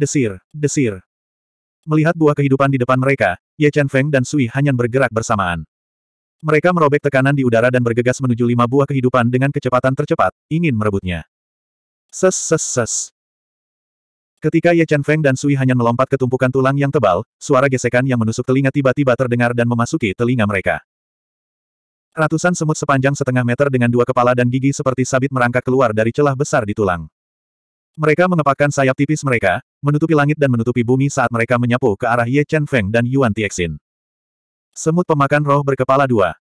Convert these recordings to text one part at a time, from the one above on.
desir, desir. Melihat buah kehidupan di depan mereka, Ye Chen Feng dan Sui Hanyan bergerak bersamaan. Mereka merobek tekanan di udara dan bergegas menuju lima buah kehidupan dengan kecepatan tercepat, ingin merebutnya. Ses ses ses. Ketika Ye Chen Feng dan Sui Hanyan melompat ke tumpukan tulang yang tebal, suara gesekan yang menusuk telinga tiba-tiba terdengar dan memasuki telinga mereka. Ratusan semut sepanjang setengah meter dengan dua kepala dan gigi seperti sabit merangkak keluar dari celah besar di tulang. Mereka mengepakkan sayap tipis mereka, menutupi langit dan menutupi bumi saat mereka menyapu ke arah Ye Chen Feng dan Yuan Tiexin. Semut pemakan roh berkepala dua.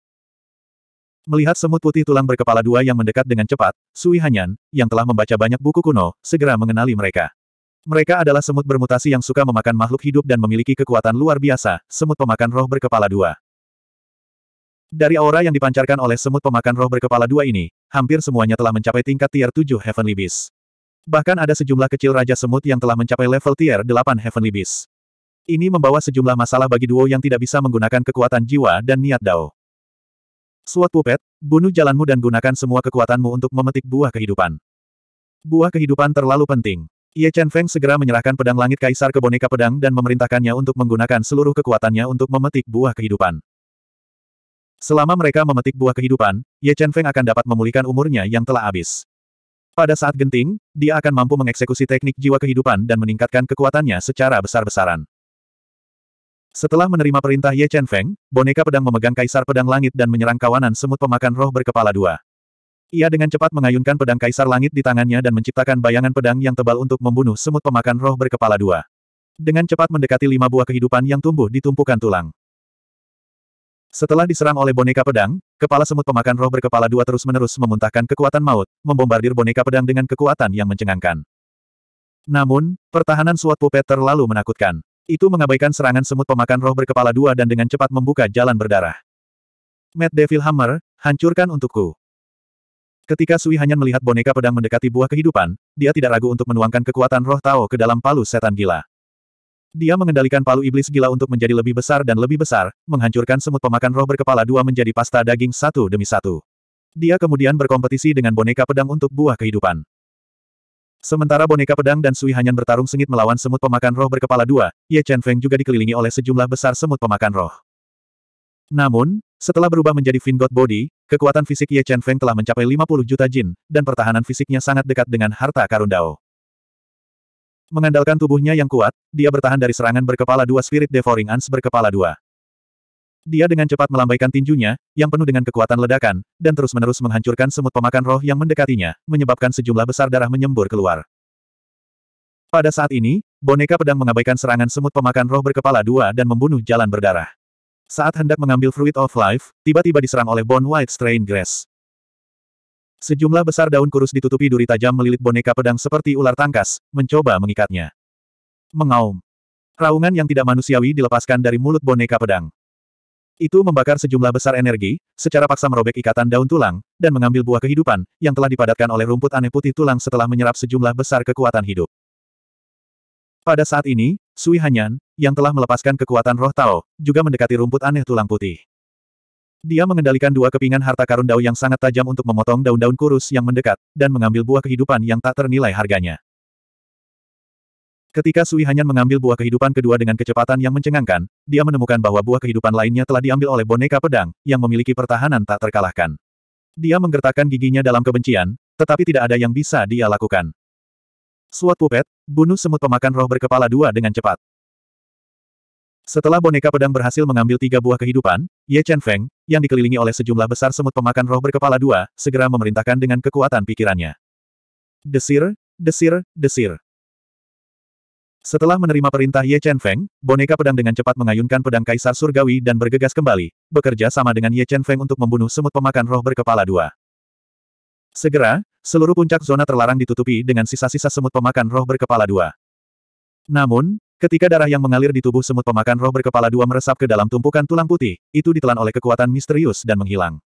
Melihat semut putih tulang berkepala dua yang mendekat dengan cepat, Sui Hanyan, yang telah membaca banyak buku kuno, segera mengenali mereka. Mereka adalah semut bermutasi yang suka memakan makhluk hidup dan memiliki kekuatan luar biasa, semut pemakan roh berkepala dua. Dari aura yang dipancarkan oleh semut pemakan roh berkepala dua ini, hampir semuanya telah mencapai tingkat tier 7 Heavenly Beast. Bahkan ada sejumlah kecil Raja Semut yang telah mencapai level tier 8 Heavenly Beast. Ini membawa sejumlah masalah bagi duo yang tidak bisa menggunakan kekuatan jiwa dan niat dao. Suat Pupet, bunuh jalanmu dan gunakan semua kekuatanmu untuk memetik buah kehidupan. Buah kehidupan terlalu penting. Ye Chen Feng segera menyerahkan pedang langit kaisar ke boneka pedang dan memerintahkannya untuk menggunakan seluruh kekuatannya untuk memetik buah kehidupan. Selama mereka memetik buah kehidupan, Ye Chen Feng akan dapat memulihkan umurnya yang telah habis. Pada saat genting, dia akan mampu mengeksekusi teknik jiwa kehidupan dan meningkatkan kekuatannya secara besar-besaran. Setelah menerima perintah Ye Chen Feng, boneka pedang memegang kaisar pedang langit dan menyerang kawanan semut pemakan roh berkepala dua. Ia dengan cepat mengayunkan pedang kaisar langit di tangannya dan menciptakan bayangan pedang yang tebal untuk membunuh semut pemakan roh berkepala dua. Dengan cepat mendekati lima buah kehidupan yang tumbuh di tumpukan tulang. Setelah diserang oleh boneka pedang, kepala semut pemakan roh berkepala dua terus-menerus memuntahkan kekuatan maut, membombardir boneka pedang dengan kekuatan yang mencengangkan. Namun, pertahanan suatu pupet terlalu menakutkan. Itu mengabaikan serangan semut pemakan roh berkepala dua dan dengan cepat membuka jalan berdarah. Matt Devil Hammer, hancurkan untukku. Ketika Sui hanya melihat boneka pedang mendekati buah kehidupan, dia tidak ragu untuk menuangkan kekuatan roh Tao ke dalam palu setan gila. Dia mengendalikan palu iblis gila untuk menjadi lebih besar dan lebih besar, menghancurkan semut pemakan roh berkepala dua menjadi pasta daging satu demi satu. Dia kemudian berkompetisi dengan boneka pedang untuk buah kehidupan. Sementara boneka pedang dan Sui Hanyan bertarung sengit melawan semut pemakan roh berkepala dua, Ye Chen Feng juga dikelilingi oleh sejumlah besar semut pemakan roh. Namun, setelah berubah menjadi Fin God Body, kekuatan fisik Ye Chen Feng telah mencapai 50 juta jin, dan pertahanan fisiknya sangat dekat dengan harta karun Dao. Mengandalkan tubuhnya yang kuat, dia bertahan dari serangan berkepala dua Spirit Devouring Ants berkepala dua. Dia dengan cepat melambaikan tinjunya, yang penuh dengan kekuatan ledakan, dan terus-menerus menghancurkan semut pemakan roh yang mendekatinya, menyebabkan sejumlah besar darah menyembur keluar. Pada saat ini, boneka pedang mengabaikan serangan semut pemakan roh berkepala dua dan membunuh jalan berdarah. Saat hendak mengambil Fruit of Life, tiba-tiba diserang oleh Bone White Strain Grass. Sejumlah besar daun kurus ditutupi duri tajam melilit boneka pedang seperti ular tangkas, mencoba mengikatnya. Mengaum. Raungan yang tidak manusiawi dilepaskan dari mulut boneka pedang. Itu membakar sejumlah besar energi, secara paksa merobek ikatan daun tulang, dan mengambil buah kehidupan, yang telah dipadatkan oleh rumput aneh putih tulang setelah menyerap sejumlah besar kekuatan hidup. Pada saat ini, Sui Hanyan, yang telah melepaskan kekuatan roh Tao, juga mendekati rumput aneh tulang putih. Dia mengendalikan dua kepingan harta karun dao yang sangat tajam untuk memotong daun-daun kurus yang mendekat, dan mengambil buah kehidupan yang tak ternilai harganya. Ketika Sui Hanyan mengambil buah kehidupan kedua dengan kecepatan yang mencengangkan, dia menemukan bahwa buah kehidupan lainnya telah diambil oleh boneka pedang, yang memiliki pertahanan tak terkalahkan. Dia menggertakkan giginya dalam kebencian, tetapi tidak ada yang bisa dia lakukan. Suat pupet, bunuh semut pemakan roh berkepala dua dengan cepat. Setelah boneka pedang berhasil mengambil tiga buah kehidupan, Ye Chen Feng, yang dikelilingi oleh sejumlah besar semut pemakan roh berkepala dua, segera memerintahkan dengan kekuatan pikirannya. Desir, desir, desir. Setelah menerima perintah Ye Chen Feng, boneka pedang dengan cepat mengayunkan pedang kaisar surgawi dan bergegas kembali, bekerja sama dengan Ye Chen Feng untuk membunuh semut pemakan roh berkepala dua. Segera, seluruh puncak zona terlarang ditutupi dengan sisa-sisa semut pemakan roh berkepala dua. Namun, Ketika darah yang mengalir di tubuh semut pemakan roh berkepala dua meresap ke dalam tumpukan tulang putih, itu ditelan oleh kekuatan misterius dan menghilang.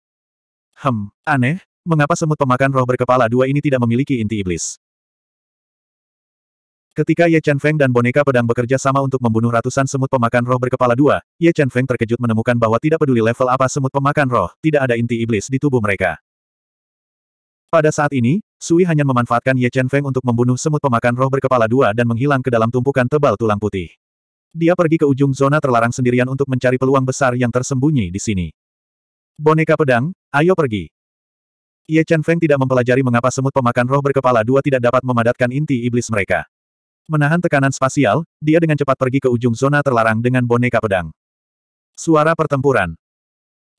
Hem, aneh, mengapa semut pemakan roh berkepala dua ini tidak memiliki inti iblis? Ketika Ye Chen Feng dan boneka pedang bekerja sama untuk membunuh ratusan semut pemakan roh berkepala dua, Ye Chen Feng terkejut menemukan bahwa tidak peduli level apa semut pemakan roh, tidak ada inti iblis di tubuh mereka. Pada saat ini, Sui hanya memanfaatkan Ye Chen Feng untuk membunuh semut pemakan roh berkepala dua dan menghilang ke dalam tumpukan tebal tulang putih. Dia pergi ke ujung zona terlarang sendirian untuk mencari peluang besar yang tersembunyi di sini. Boneka pedang, ayo pergi. Ye Chen Feng tidak mempelajari mengapa semut pemakan roh berkepala dua tidak dapat memadatkan inti iblis mereka. Menahan tekanan spasial, dia dengan cepat pergi ke ujung zona terlarang dengan boneka pedang. Suara pertempuran.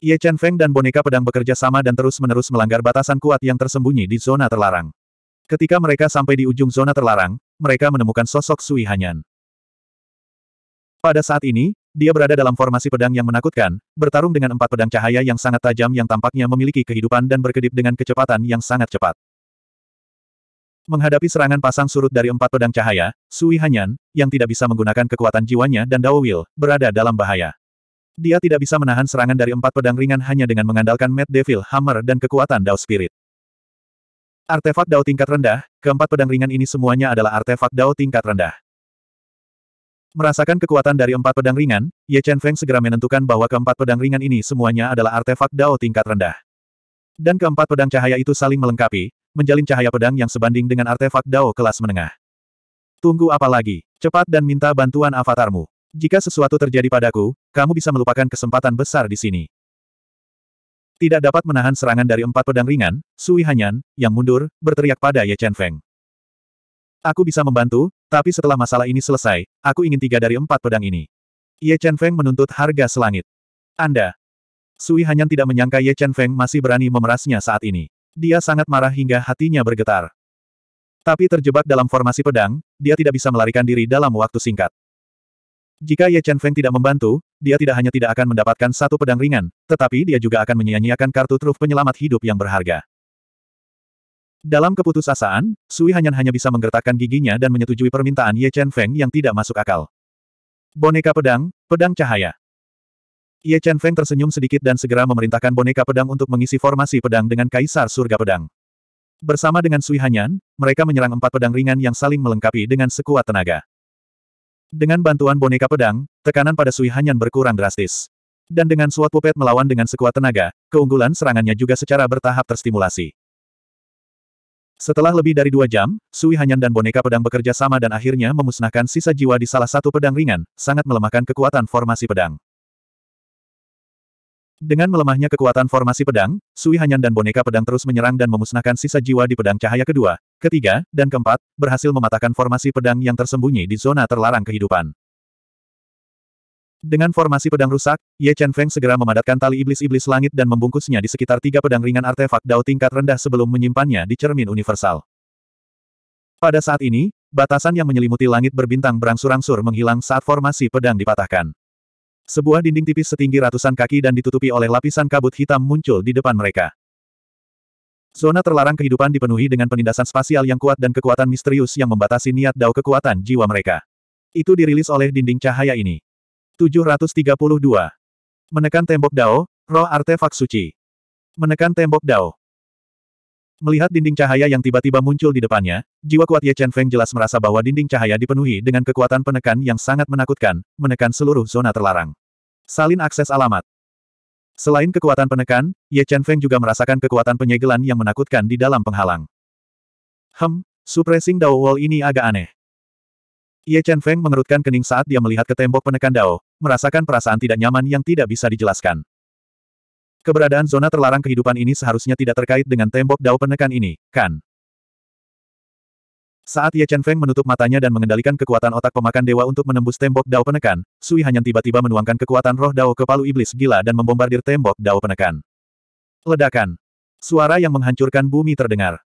Ye Chen Feng dan boneka pedang bekerja sama dan terus-menerus melanggar batasan kuat yang tersembunyi di zona terlarang. Ketika mereka sampai di ujung zona terlarang, mereka menemukan sosok Sui Hanyan. Pada saat ini, dia berada dalam formasi pedang yang menakutkan, bertarung dengan empat pedang cahaya yang sangat tajam yang tampaknya memiliki kehidupan dan berkedip dengan kecepatan yang sangat cepat. Menghadapi serangan pasang surut dari empat pedang cahaya, Sui Hanyan, yang tidak bisa menggunakan kekuatan jiwanya dan Dao Will, berada dalam bahaya. Dia tidak bisa menahan serangan dari empat pedang ringan hanya dengan mengandalkan Mad Devil Hammer dan kekuatan Dao Spirit. Artefak Dao tingkat rendah, keempat pedang ringan ini semuanya adalah artefak Dao tingkat rendah. Merasakan kekuatan dari empat pedang ringan, Ye Chen Feng segera menentukan bahwa keempat pedang ringan ini semuanya adalah artefak Dao tingkat rendah. Dan keempat pedang cahaya itu saling melengkapi, menjalin cahaya pedang yang sebanding dengan artefak Dao kelas menengah. Tunggu apa lagi? Cepat dan minta bantuan avatarmu. Jika sesuatu terjadi padaku, kamu bisa melupakan kesempatan besar di sini. Tidak dapat menahan serangan dari empat pedang ringan, Sui Hanyan, yang mundur, berteriak pada Ye Chen Feng. Aku bisa membantu, tapi setelah masalah ini selesai, aku ingin tiga dari empat pedang ini. Ye Chen Feng menuntut harga selangit. Anda. Sui Hanyan tidak menyangka Ye Chen Feng masih berani memerasnya saat ini. Dia sangat marah hingga hatinya bergetar. Tapi terjebak dalam formasi pedang, dia tidak bisa melarikan diri dalam waktu singkat. Jika Ye Chen Feng tidak membantu, dia tidak hanya tidak akan mendapatkan satu pedang ringan, tetapi dia juga akan menyia-nyiakan kartu truf penyelamat hidup yang berharga. Dalam keputusasaan, Sui Hanyan hanya bisa menggertakkan giginya dan menyetujui permintaan Ye Chen Feng yang tidak masuk akal. Boneka pedang, pedang cahaya. Ye Chen Feng tersenyum sedikit dan segera memerintahkan boneka pedang untuk mengisi formasi pedang dengan kaisar surga pedang. Bersama dengan Sui Hanyan, mereka menyerang empat pedang ringan yang saling melengkapi dengan sekuat tenaga. Dengan bantuan boneka pedang, tekanan pada Sui Hanyan berkurang drastis. Dan dengan suat pupet melawan dengan sekuat tenaga, keunggulan serangannya juga secara bertahap terstimulasi. Setelah lebih dari dua jam, Sui Hanyan dan boneka pedang bekerja sama dan akhirnya memusnahkan sisa jiwa di salah satu pedang ringan, sangat melemahkan kekuatan formasi pedang. Dengan melemahnya kekuatan formasi pedang, Sui Hanyan dan boneka pedang terus menyerang dan memusnahkan sisa jiwa di pedang cahaya kedua, ketiga, dan keempat, berhasil mematahkan formasi pedang yang tersembunyi di zona terlarang kehidupan. Dengan formasi pedang rusak, Ye Chen Feng segera memadatkan tali iblis-iblis langit dan membungkusnya di sekitar tiga pedang ringan artefak Dao tingkat rendah sebelum menyimpannya di cermin universal. Pada saat ini, batasan yang menyelimuti langit berbintang berangsur-angsur menghilang saat formasi pedang dipatahkan. Sebuah dinding tipis setinggi ratusan kaki dan ditutupi oleh lapisan kabut hitam muncul di depan mereka. Zona terlarang kehidupan dipenuhi dengan penindasan spasial yang kuat dan kekuatan misterius yang membatasi niat dao kekuatan jiwa mereka. Itu dirilis oleh dinding cahaya ini. 732. Menekan tembok dao, roh artefak suci. Menekan tembok dao. Melihat dinding cahaya yang tiba-tiba muncul di depannya, jiwa kuat Ye Chen Feng jelas merasa bahwa dinding cahaya dipenuhi dengan kekuatan penekan yang sangat menakutkan, menekan seluruh zona terlarang. Salin akses alamat. Selain kekuatan penekan, Ye Chen Feng juga merasakan kekuatan penyegelan yang menakutkan di dalam penghalang. Hem, suppressing Dao Wall ini agak aneh. Ye Chen Feng mengerutkan kening saat dia melihat ke tembok penekan Dao, merasakan perasaan tidak nyaman yang tidak bisa dijelaskan. Keberadaan zona terlarang kehidupan ini seharusnya tidak terkait dengan tembok dao penekan ini, kan? Saat Ye Chen Feng menutup matanya dan mengendalikan kekuatan otak pemakan dewa untuk menembus tembok dao penekan, Sui Hanyan tiba-tiba menuangkan kekuatan roh dao ke palu iblis gila dan membombardir tembok dao penekan. Ledakan. Suara yang menghancurkan bumi terdengar.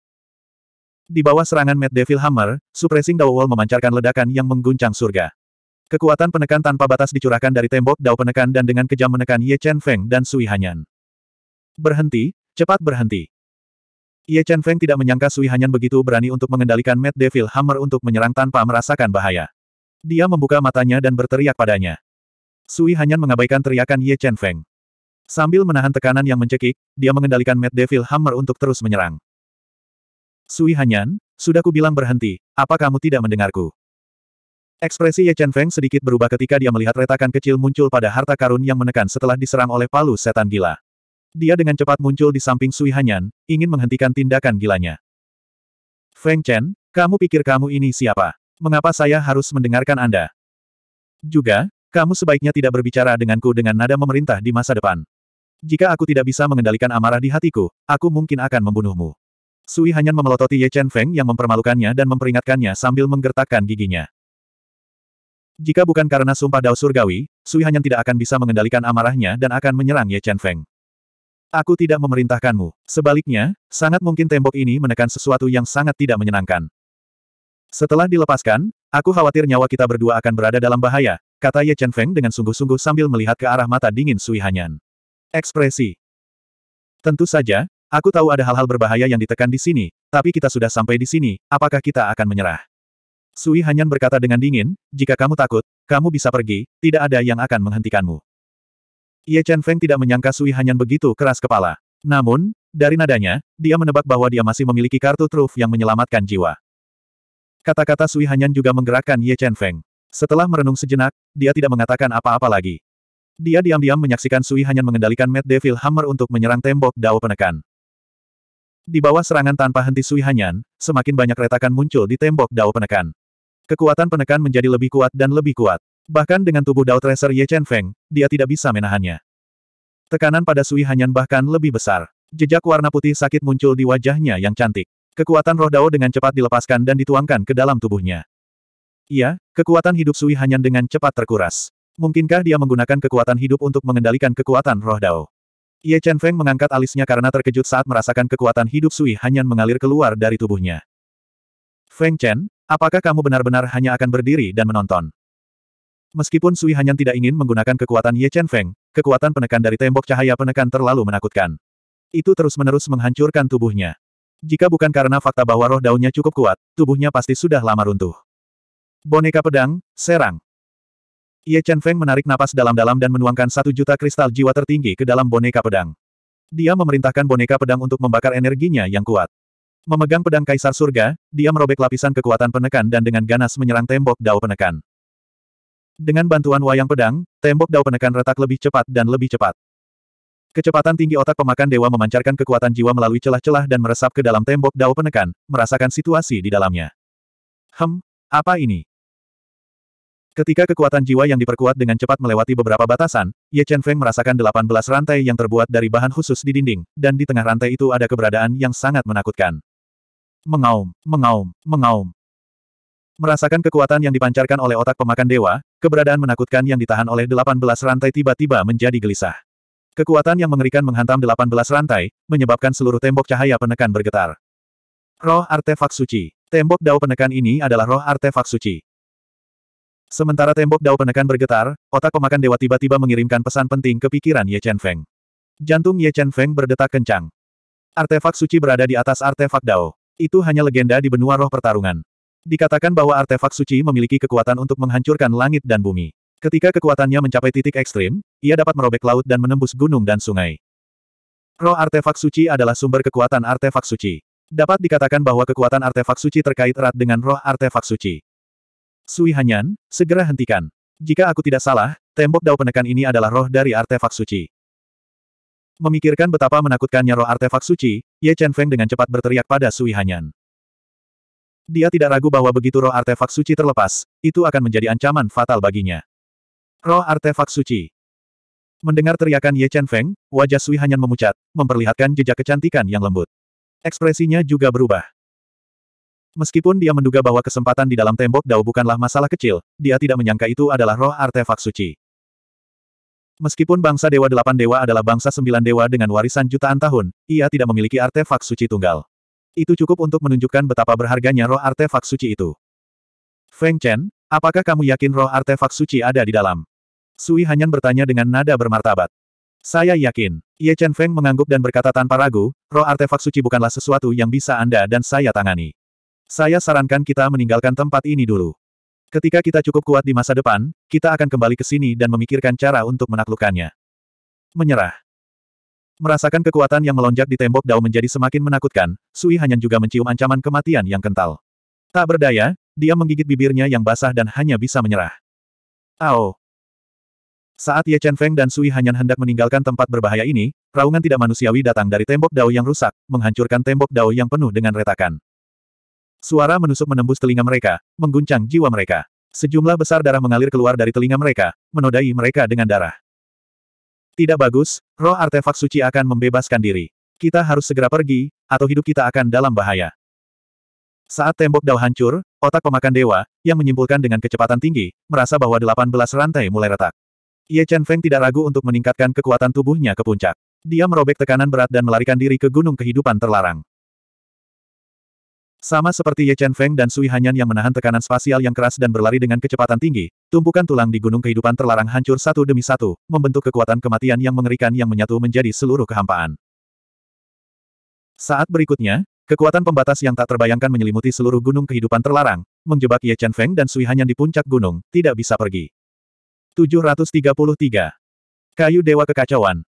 Di bawah serangan Mad Devil Hammer, Supressing Dao Wall memancarkan ledakan yang mengguncang surga. Kekuatan penekan tanpa batas dicurahkan dari tembok Dao penekan dan dengan kejam menekan Ye Chen Feng dan Sui Hanyan. Berhenti, cepat berhenti. Ye Chen Feng tidak menyangka Sui Hanyan begitu berani untuk mengendalikan Mad Devil Hammer untuk menyerang tanpa merasakan bahaya. Dia membuka matanya dan berteriak padanya. Sui Hanyan mengabaikan teriakan Ye Chen Feng. Sambil menahan tekanan yang mencekik, dia mengendalikan Mad Devil Hammer untuk terus menyerang. Sui Hanyan, sudah kubilang berhenti, apa kamu tidak mendengarku? Ekspresi Ye Chen Feng sedikit berubah ketika dia melihat retakan kecil muncul pada harta karun yang menekan setelah diserang oleh palu setan gila. Dia dengan cepat muncul di samping Sui Hanyan, ingin menghentikan tindakan gilanya. Feng Chen, kamu pikir kamu ini siapa? Mengapa saya harus mendengarkan Anda? Juga, kamu sebaiknya tidak berbicara denganku dengan nada memerintah di masa depan. Jika aku tidak bisa mengendalikan amarah di hatiku, aku mungkin akan membunuhmu. Sui Hanyan memelototi Ye Chen Feng yang mempermalukannya dan memperingatkannya sambil menggertakkan giginya. Jika bukan karena sumpah Dao Surgawi, Sui Hanyan tidak akan bisa mengendalikan amarahnya dan akan menyerang Ye Chen Feng. Aku tidak memerintahkanmu. Sebaliknya, sangat mungkin tembok ini menekan sesuatu yang sangat tidak menyenangkan. Setelah dilepaskan, aku khawatir nyawa kita berdua akan berada dalam bahaya, kata Ye Chen Feng dengan sungguh-sungguh sambil melihat ke arah mata dingin Sui Hanyan. Ekspresi. Tentu saja, aku tahu ada hal-hal berbahaya yang ditekan di sini, tapi kita sudah sampai di sini, apakah kita akan menyerah? Sui Hanyan berkata dengan dingin, jika kamu takut, kamu bisa pergi, tidak ada yang akan menghentikanmu. Ye Chen Feng tidak menyangka Sui Hanyan begitu keras kepala. Namun, dari nadanya, dia menebak bahwa dia masih memiliki kartu truf yang menyelamatkan jiwa. Kata-kata Sui Hanyan juga menggerakkan Ye Chen Feng. Setelah merenung sejenak, dia tidak mengatakan apa-apa lagi. Dia diam-diam menyaksikan Sui Hanyan mengendalikan Mad Devil Hammer untuk menyerang tembok Dao penekan. Di bawah serangan tanpa henti Sui Hanyan, semakin banyak retakan muncul di tembok Dao penekan. Kekuatan penekan menjadi lebih kuat dan lebih kuat. Bahkan dengan tubuh Dao Tracer Ye Chen Feng, dia tidak bisa menahannya. Tekanan pada Sui Hanyan bahkan lebih besar. Jejak warna putih sakit muncul di wajahnya yang cantik. Kekuatan roh Dao dengan cepat dilepaskan dan dituangkan ke dalam tubuhnya. Iya, kekuatan hidup Sui Hanyan dengan cepat terkuras. Mungkinkah dia menggunakan kekuatan hidup untuk mengendalikan kekuatan roh Dao? Ye Chen Feng mengangkat alisnya karena terkejut saat merasakan kekuatan hidup Sui Hanyan mengalir keluar dari tubuhnya. Feng Chen, apakah kamu benar-benar hanya akan berdiri dan menonton? Meskipun Sui Hanyan tidak ingin menggunakan kekuatan Ye Chen Feng, kekuatan penekan dari tembok cahaya penekan terlalu menakutkan. Itu terus-menerus menghancurkan tubuhnya. Jika bukan karena fakta bahwa roh daunnya cukup kuat, tubuhnya pasti sudah lama runtuh. Boneka pedang, serang. Ye Chen Feng menarik napas dalam-dalam dan menuangkan satu juta kristal jiwa tertinggi ke dalam boneka pedang. Dia memerintahkan boneka pedang untuk membakar energinya yang kuat. Memegang pedang Kaisar Surga, dia merobek lapisan kekuatan penekan dan dengan ganas menyerang tembok dao penekan. Dengan bantuan wayang pedang, tembok dao penekan retak lebih cepat dan lebih cepat. Kecepatan tinggi otak pemakan dewa memancarkan kekuatan jiwa melalui celah-celah dan meresap ke dalam tembok dao penekan, merasakan situasi di dalamnya. Hem, apa ini? Ketika kekuatan jiwa yang diperkuat dengan cepat melewati beberapa batasan, Ye Chen Feng merasakan 18 rantai yang terbuat dari bahan khusus di dinding, dan di tengah rantai itu ada keberadaan yang sangat menakutkan. Mengaum, mengaum, mengaum. Merasakan kekuatan yang dipancarkan oleh otak pemakan dewa, keberadaan menakutkan yang ditahan oleh 18 rantai tiba-tiba menjadi gelisah. Kekuatan yang mengerikan menghantam 18 rantai, menyebabkan seluruh tembok cahaya penekan bergetar. Roh Artefak Suci Tembok dao penekan ini adalah roh artefak suci. Sementara tembok dao penekan bergetar, otak pemakan dewa tiba-tiba mengirimkan pesan penting ke pikiran Ye Chen Feng. Jantung Ye Chen Feng berdetak kencang. Artefak suci berada di atas artefak dao. Itu hanya legenda di benua roh pertarungan. Dikatakan bahwa artefak suci memiliki kekuatan untuk menghancurkan langit dan bumi. Ketika kekuatannya mencapai titik ekstrim, ia dapat merobek laut dan menembus gunung dan sungai. Roh artefak suci adalah sumber kekuatan artefak suci. Dapat dikatakan bahwa kekuatan artefak suci terkait erat dengan roh artefak suci. Sui Hanyan, segera hentikan. Jika aku tidak salah, tembok dao penekan ini adalah roh dari artefak suci. Memikirkan betapa menakutkannya roh artefak suci, Ye Chen Feng dengan cepat berteriak pada Sui Hanyan. Dia tidak ragu bahwa begitu roh artefak suci terlepas, itu akan menjadi ancaman fatal baginya. Roh artefak suci. Mendengar teriakan Ye Chen Feng, wajah Sui Hanyan memucat, memperlihatkan jejak kecantikan yang lembut. Ekspresinya juga berubah. Meskipun dia menduga bahwa kesempatan di dalam tembok Dao bukanlah masalah kecil, dia tidak menyangka itu adalah roh artefak suci. Meskipun bangsa Dewa Delapan Dewa adalah bangsa sembilan dewa dengan warisan jutaan tahun, ia tidak memiliki artefak suci tunggal. Itu cukup untuk menunjukkan betapa berharganya roh artefak suci itu. Feng Chen, apakah kamu yakin roh artefak suci ada di dalam? Sui Hanyan bertanya dengan nada bermartabat. Saya yakin. Ye Chen Feng mengangguk dan berkata tanpa ragu, roh artefak suci bukanlah sesuatu yang bisa Anda dan saya tangani. Saya sarankan kita meninggalkan tempat ini dulu. Ketika kita cukup kuat di masa depan, kita akan kembali ke sini dan memikirkan cara untuk menaklukkannya. Menyerah. Merasakan kekuatan yang melonjak di tembok Dao menjadi semakin menakutkan, Sui Hanyan juga mencium ancaman kematian yang kental. Tak berdaya, dia menggigit bibirnya yang basah dan hanya bisa menyerah. Ao! Saat Ye Chen Feng dan Sui Hanyan hendak meninggalkan tempat berbahaya ini, raungan tidak manusiawi datang dari tembok Dao yang rusak, menghancurkan tembok Dao yang penuh dengan retakan. Suara menusuk menembus telinga mereka, mengguncang jiwa mereka. Sejumlah besar darah mengalir keluar dari telinga mereka, menodai mereka dengan darah. Tidak bagus, roh artefak suci akan membebaskan diri. Kita harus segera pergi, atau hidup kita akan dalam bahaya. Saat tembok Dao hancur, otak pemakan dewa, yang menyimpulkan dengan kecepatan tinggi, merasa bahwa 18 rantai mulai retak. Ye Chen Feng tidak ragu untuk meningkatkan kekuatan tubuhnya ke puncak. Dia merobek tekanan berat dan melarikan diri ke gunung kehidupan terlarang. Sama seperti Ye Chen Feng dan Sui Hanyan yang menahan tekanan spasial yang keras dan berlari dengan kecepatan tinggi, tumpukan tulang di gunung kehidupan terlarang hancur satu demi satu, membentuk kekuatan kematian yang mengerikan yang menyatu menjadi seluruh kehampaan. Saat berikutnya, kekuatan pembatas yang tak terbayangkan menyelimuti seluruh gunung kehidupan terlarang, menjebak Ye Chen Feng dan Sui Hanyan di puncak gunung, tidak bisa pergi. 733. Kayu Dewa Kekacauan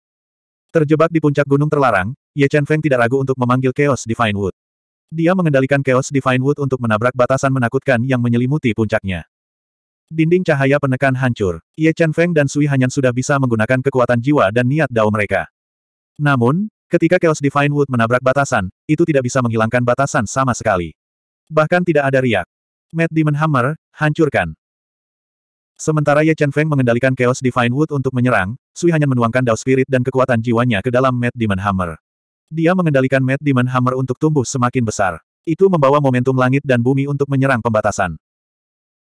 Terjebak di puncak gunung terlarang, Ye Chen Feng tidak ragu untuk memanggil Chaos Divine Wood. Dia mengendalikan Chaos Divine Wood untuk menabrak batasan menakutkan yang menyelimuti puncaknya. Dinding cahaya penekan hancur. Ye Chen Feng dan Sui Hanyan sudah bisa menggunakan kekuatan jiwa dan niat dao mereka. Namun, ketika Chaos Divine Wood menabrak batasan, itu tidak bisa menghilangkan batasan sama sekali. Bahkan tidak ada riak. Mad Demon Hammer, hancurkan. Sementara Ye Chen Feng mengendalikan Chaos Divine Wood untuk menyerang, Sui Hanyan menuangkan Dao Spirit dan kekuatan jiwanya ke dalam Mad Demon Hammer. Dia mengendalikan Mad Demon Hammer untuk tumbuh semakin besar. Itu membawa momentum langit dan bumi untuk menyerang pembatasan.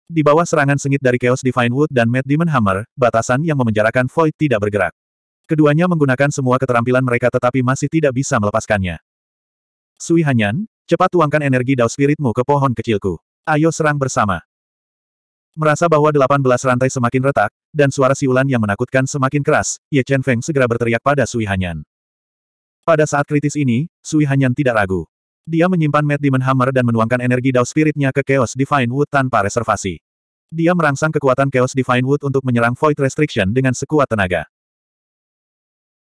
Di bawah serangan sengit dari Chaos Divine Wood dan Mad Demon Hammer, batasan yang memenjarakan Void tidak bergerak. Keduanya menggunakan semua keterampilan mereka tetapi masih tidak bisa melepaskannya. Sui Hanyan, cepat tuangkan energi Dao Spiritmu ke pohon kecilku. Ayo serang bersama. Merasa bahwa 18 rantai semakin retak, dan suara siulan yang menakutkan semakin keras, Ye Chen Feng segera berteriak pada Sui Hanyan. Pada saat kritis ini, Sui Hanyan tidak ragu. Dia menyimpan Mad Demon Hammer dan menuangkan energi Dao Spiritnya ke Chaos Divine Wood tanpa reservasi. Dia merangsang kekuatan Chaos Divine Wood untuk menyerang Void Restriction dengan sekuat tenaga.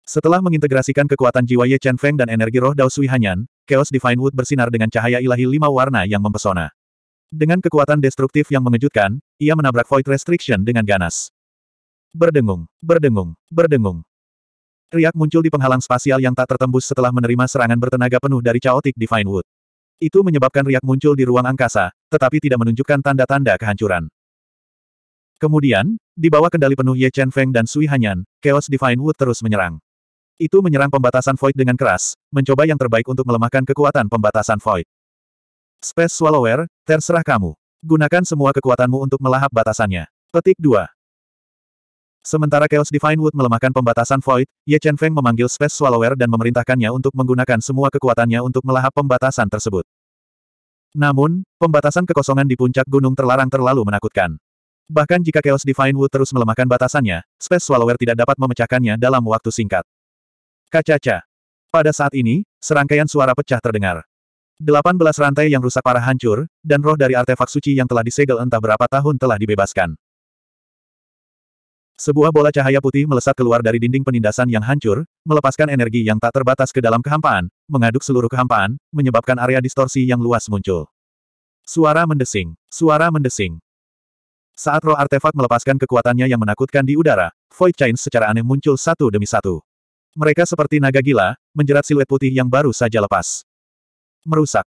Setelah mengintegrasikan kekuatan jiwa Ye Chen Feng dan energi roh Dao Sui Hanyan, Chaos Divine Wood bersinar dengan cahaya ilahi lima warna yang mempesona. Dengan kekuatan destruktif yang mengejutkan, ia menabrak Void Restriction dengan ganas. Berdengung, berdengung, berdengung. Riak muncul di penghalang spasial yang tak tertembus setelah menerima serangan bertenaga penuh dari Chaotic Divine Wood. Itu menyebabkan Riak muncul di ruang angkasa, tetapi tidak menunjukkan tanda-tanda kehancuran. Kemudian, di bawah kendali penuh Ye Chen Feng dan Sui Hanyan, Chaos Divine Wood terus menyerang. Itu menyerang pembatasan Void dengan keras, mencoba yang terbaik untuk melemahkan kekuatan pembatasan Void. Space Swallower, terserah kamu. Gunakan semua kekuatanmu untuk melahap batasannya. Petik 2. Sementara Chaos Divine Wood melemahkan pembatasan Void, Ye Chen Feng memanggil Space Swallower dan memerintahkannya untuk menggunakan semua kekuatannya untuk melahap pembatasan tersebut. Namun, pembatasan kekosongan di puncak gunung terlarang terlalu menakutkan. Bahkan jika Chaos Divine Wood terus melemahkan batasannya, Space Swallower tidak dapat memecahkannya dalam waktu singkat. Kacaca. Pada saat ini, serangkaian suara pecah terdengar. 18 rantai yang rusak parah hancur, dan roh dari artefak suci yang telah disegel entah berapa tahun telah dibebaskan. Sebuah bola cahaya putih melesat keluar dari dinding penindasan yang hancur, melepaskan energi yang tak terbatas ke dalam kehampaan, mengaduk seluruh kehampaan, menyebabkan area distorsi yang luas muncul. Suara mendesing. Suara mendesing. Saat roh artefak melepaskan kekuatannya yang menakutkan di udara, Void Chains secara aneh muncul satu demi satu. Mereka seperti naga gila, menjerat siluet putih yang baru saja lepas. Merusak.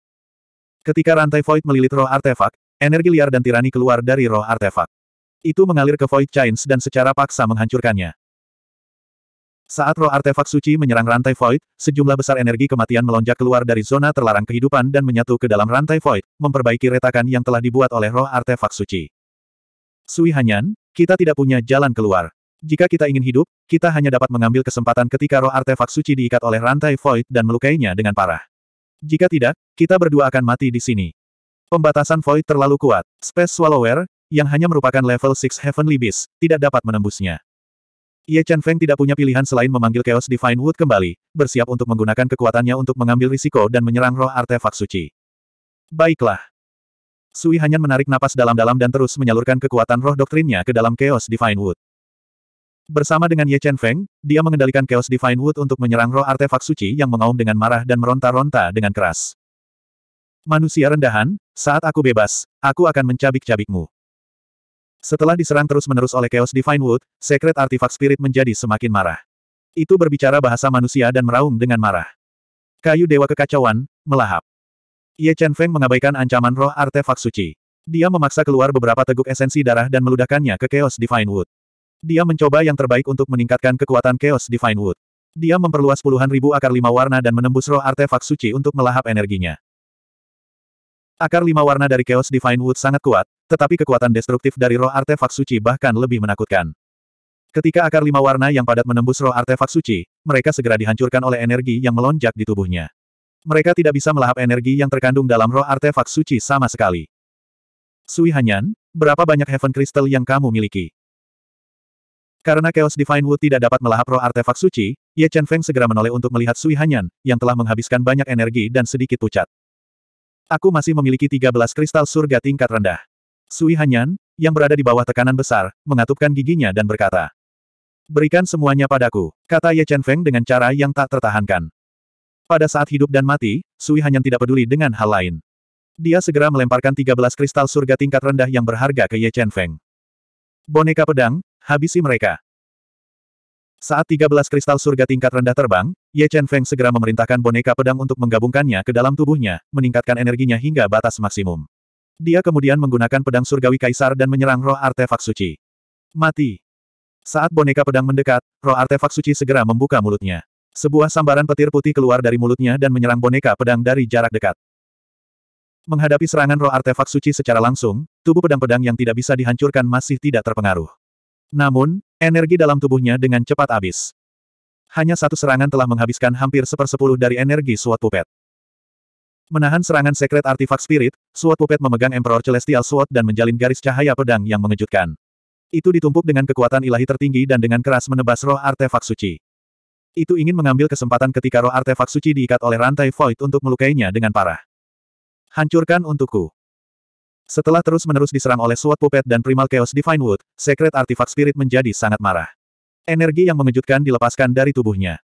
Ketika rantai Void melilit roh artefak, energi liar dan tirani keluar dari roh artefak. Itu mengalir ke Void Chains dan secara paksa menghancurkannya. Saat roh artefak suci menyerang rantai Void, sejumlah besar energi kematian melonjak keluar dari zona terlarang kehidupan dan menyatu ke dalam rantai Void, memperbaiki retakan yang telah dibuat oleh roh artefak suci. Sui Hanyan, kita tidak punya jalan keluar. Jika kita ingin hidup, kita hanya dapat mengambil kesempatan ketika roh artefak suci diikat oleh rantai void dan melukainya dengan parah. Jika tidak, kita berdua akan mati di sini. Pembatasan void terlalu kuat. Space Swallower, yang hanya merupakan level 6 Heavenly Beast, tidak dapat menembusnya. Ye Chen Feng tidak punya pilihan selain memanggil Chaos Divine Wood kembali, bersiap untuk menggunakan kekuatannya untuk mengambil risiko dan menyerang roh artefak suci. Baiklah. Sui hanya menarik napas dalam-dalam dan terus menyalurkan kekuatan roh doktrinnya ke dalam Chaos Divine Wood. Bersama dengan Ye Chen Feng, dia mengendalikan Chaos Divine Wood untuk menyerang roh artefak suci yang mengaum dengan marah dan meronta-ronta dengan keras. Manusia rendahan, saat aku bebas, aku akan mencabik-cabikmu. Setelah diserang terus-menerus oleh Chaos Divine Wood, Secret Artifact Spirit menjadi semakin marah. Itu berbicara bahasa manusia dan meraung dengan marah. Kayu Dewa Kekacauan, melahap. Ye Chen Feng mengabaikan ancaman roh artefak suci. Dia memaksa keluar beberapa teguk esensi darah dan meludahkannya ke Chaos Divine Wood. Dia mencoba yang terbaik untuk meningkatkan kekuatan Chaos Divine Wood. Dia memperluas puluhan ribu akar lima warna dan menembus roh artefak suci untuk melahap energinya. Akar lima warna dari Chaos Divine Wood sangat kuat, tetapi kekuatan destruktif dari roh artefak suci bahkan lebih menakutkan. Ketika akar lima warna yang padat menembus roh artefak suci, mereka segera dihancurkan oleh energi yang melonjak di tubuhnya. Mereka tidak bisa melahap energi yang terkandung dalam roh artefak suci sama sekali. Sui Hanyan, berapa banyak Heaven Crystal yang kamu miliki? Karena Chaos Divine Wood tidak dapat melahap roh artefak suci, Ye Chen Feng segera menoleh untuk melihat Sui Hanyan, yang telah menghabiskan banyak energi dan sedikit pucat. Aku masih memiliki 13 kristal surga tingkat rendah. Sui Hanyan, yang berada di bawah tekanan besar, mengatupkan giginya dan berkata. Berikan semuanya padaku, kata Ye Chen Feng dengan cara yang tak tertahankan. Pada saat hidup dan mati, Sui Hanyan tidak peduli dengan hal lain. Dia segera melemparkan 13 kristal surga tingkat rendah yang berharga ke Ye Chen Feng. Boneka pedang, habisi mereka. Saat 13 kristal surga tingkat rendah terbang, Ye Chen Feng segera memerintahkan boneka pedang untuk menggabungkannya ke dalam tubuhnya, meningkatkan energinya hingga batas maksimum. Dia kemudian menggunakan pedang surgawi kaisar dan menyerang roh artefak suci. Mati. Saat boneka pedang mendekat, roh artefak suci segera membuka mulutnya. Sebuah sambaran petir putih keluar dari mulutnya dan menyerang boneka pedang dari jarak dekat. Menghadapi serangan roh artefak suci secara langsung, tubuh pedang-pedang yang tidak bisa dihancurkan masih tidak terpengaruh. Namun, energi dalam tubuhnya dengan cepat habis. Hanya satu serangan telah menghabiskan hampir sepersepuluh dari energi suatu pupet. Menahan serangan sekret artifak spirit, Suot Puppet memegang Emperor Celestial Sword dan menjalin garis cahaya pedang yang mengejutkan. Itu ditumpuk dengan kekuatan ilahi tertinggi dan dengan keras menebas roh artefak suci. Itu ingin mengambil kesempatan ketika roh artefak suci diikat oleh rantai void untuk melukainya dengan parah. Hancurkan untukku. Setelah terus-menerus diserang oleh Suot Puppet dan Primal Chaos Divine Wood, Sekret Artifak Spirit menjadi sangat marah. Energi yang mengejutkan dilepaskan dari tubuhnya.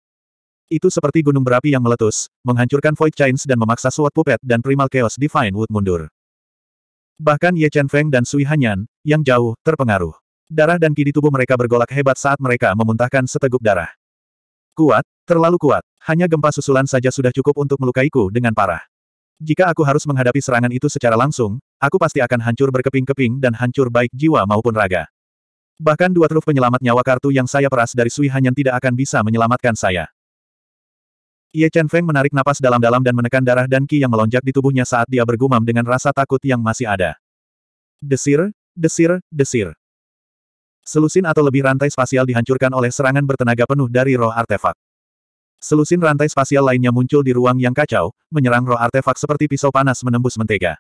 Itu seperti gunung berapi yang meletus, menghancurkan Void Chains dan memaksa Sword Puppet dan Primal Chaos Divine Wood mundur. Bahkan Ye Chen Feng dan Sui Hanyan, yang jauh, terpengaruh. Darah dan ki tubuh mereka bergolak hebat saat mereka memuntahkan seteguk darah. Kuat, terlalu kuat, hanya gempa susulan saja sudah cukup untuk melukaiku dengan parah. Jika aku harus menghadapi serangan itu secara langsung, aku pasti akan hancur berkeping-keping dan hancur baik jiwa maupun raga. Bahkan dua truf penyelamat nyawa kartu yang saya peras dari Sui Hanyan tidak akan bisa menyelamatkan saya. Ye Chen Feng menarik napas dalam-dalam dan menekan darah dan ki yang melonjak di tubuhnya saat dia bergumam dengan rasa takut yang masih ada. Desir, desir, desir. Selusin atau lebih rantai spasial dihancurkan oleh serangan bertenaga penuh dari roh artefak. Selusin rantai spasial lainnya muncul di ruang yang kacau, menyerang roh artefak seperti pisau panas menembus mentega.